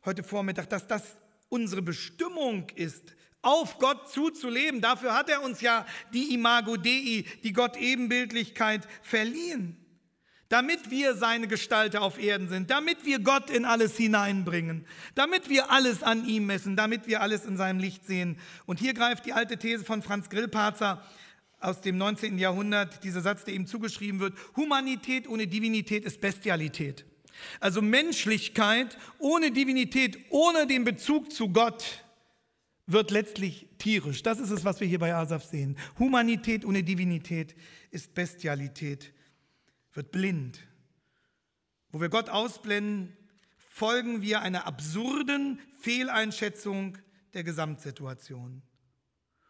heute Vormittag, dass das unsere Bestimmung ist, auf Gott zuzuleben. Dafür hat er uns ja die Imago Dei, die Gott-Ebenbildlichkeit verliehen damit wir seine Gestalter auf Erden sind, damit wir Gott in alles hineinbringen, damit wir alles an ihm messen, damit wir alles in seinem Licht sehen. Und hier greift die alte These von Franz Grillparzer aus dem 19. Jahrhundert, dieser Satz, der ihm zugeschrieben wird, Humanität ohne Divinität ist Bestialität. Also Menschlichkeit ohne Divinität, ohne den Bezug zu Gott wird letztlich tierisch. Das ist es, was wir hier bei Asaf sehen. Humanität ohne Divinität ist Bestialität wird blind. Wo wir Gott ausblenden, folgen wir einer absurden Fehleinschätzung der Gesamtsituation.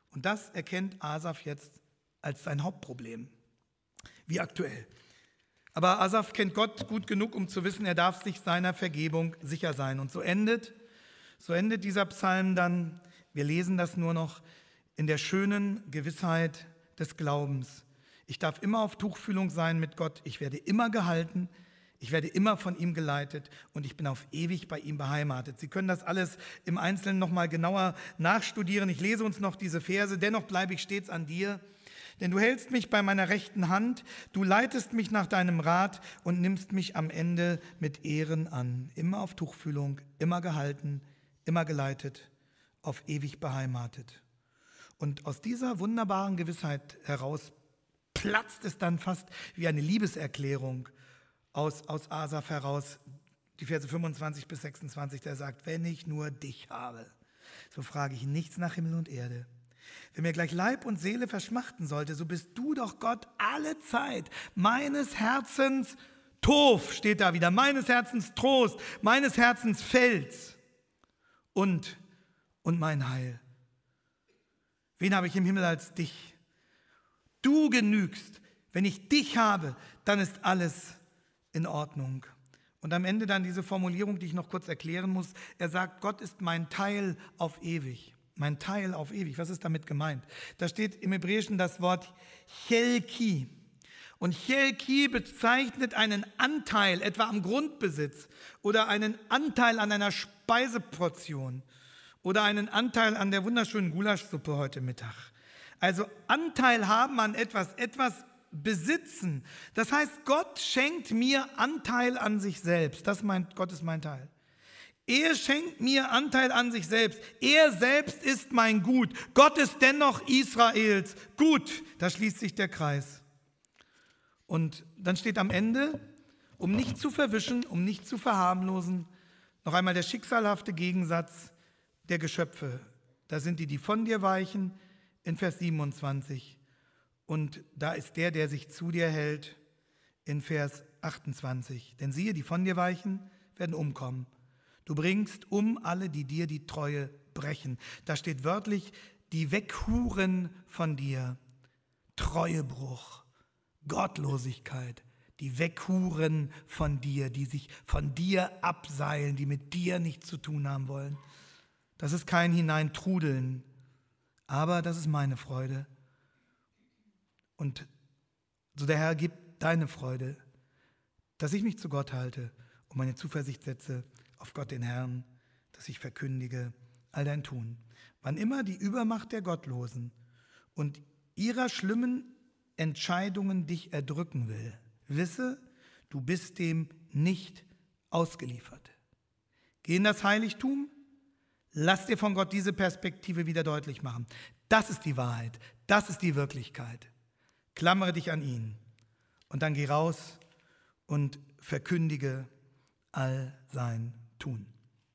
Und das erkennt Asaf jetzt als sein Hauptproblem. Wie aktuell. Aber Asaf kennt Gott gut genug, um zu wissen, er darf sich seiner Vergebung sicher sein. Und so endet, so endet dieser Psalm dann, wir lesen das nur noch, in der schönen Gewissheit des Glaubens. Ich darf immer auf Tuchfühlung sein mit Gott. Ich werde immer gehalten. Ich werde immer von ihm geleitet und ich bin auf ewig bei ihm beheimatet. Sie können das alles im Einzelnen nochmal genauer nachstudieren. Ich lese uns noch diese Verse. Dennoch bleibe ich stets an dir, denn du hältst mich bei meiner rechten Hand, du leitest mich nach deinem Rat und nimmst mich am Ende mit Ehren an. Immer auf Tuchfühlung, immer gehalten, immer geleitet, auf ewig beheimatet. Und aus dieser wunderbaren Gewissheit heraus platzt es dann fast wie eine Liebeserklärung aus, aus Asaf heraus, die Verse 25 bis 26, der sagt, wenn ich nur dich habe, so frage ich nichts nach Himmel und Erde. Wenn mir gleich Leib und Seele verschmachten sollte, so bist du doch Gott alle Zeit meines Herzens Tof, steht da wieder, meines Herzens Trost, meines Herzens Fels und, und mein Heil. Wen habe ich im Himmel als dich? Du genügst. Wenn ich dich habe, dann ist alles in Ordnung. Und am Ende dann diese Formulierung, die ich noch kurz erklären muss. Er sagt, Gott ist mein Teil auf ewig. Mein Teil auf ewig. Was ist damit gemeint? Da steht im Hebräischen das Wort Chelki. Und Chelki bezeichnet einen Anteil, etwa am Grundbesitz, oder einen Anteil an einer Speiseportion, oder einen Anteil an der wunderschönen Gulaschsuppe heute Mittag. Also Anteil haben an etwas, etwas besitzen. Das heißt, Gott schenkt mir Anteil an sich selbst. Das meint, Gott ist mein Teil. Er schenkt mir Anteil an sich selbst. Er selbst ist mein Gut. Gott ist dennoch Israels Gut. Da schließt sich der Kreis. Und dann steht am Ende, um nicht zu verwischen, um nicht zu verharmlosen, noch einmal der schicksalhafte Gegensatz der Geschöpfe. Da sind die, die von dir weichen, in Vers 27. Und da ist der, der sich zu dir hält, in Vers 28. Denn siehe, die von dir weichen, werden umkommen. Du bringst um alle, die dir die Treue brechen. Da steht wörtlich, die weghuren von dir. Treuebruch, Gottlosigkeit, die weghuren von dir, die sich von dir abseilen, die mit dir nichts zu tun haben wollen. Das ist kein Hineintrudeln, aber das ist meine Freude. Und so der Herr gibt deine Freude, dass ich mich zu Gott halte und meine Zuversicht setze auf Gott den Herrn, dass ich verkündige all dein Tun. Wann immer die Übermacht der Gottlosen und ihrer schlimmen Entscheidungen dich erdrücken will, wisse, du bist dem nicht ausgeliefert. Geh in das Heiligtum, Lass dir von Gott diese Perspektive wieder deutlich machen. Das ist die Wahrheit. Das ist die Wirklichkeit. Klammere dich an ihn. Und dann geh raus und verkündige all sein Tun.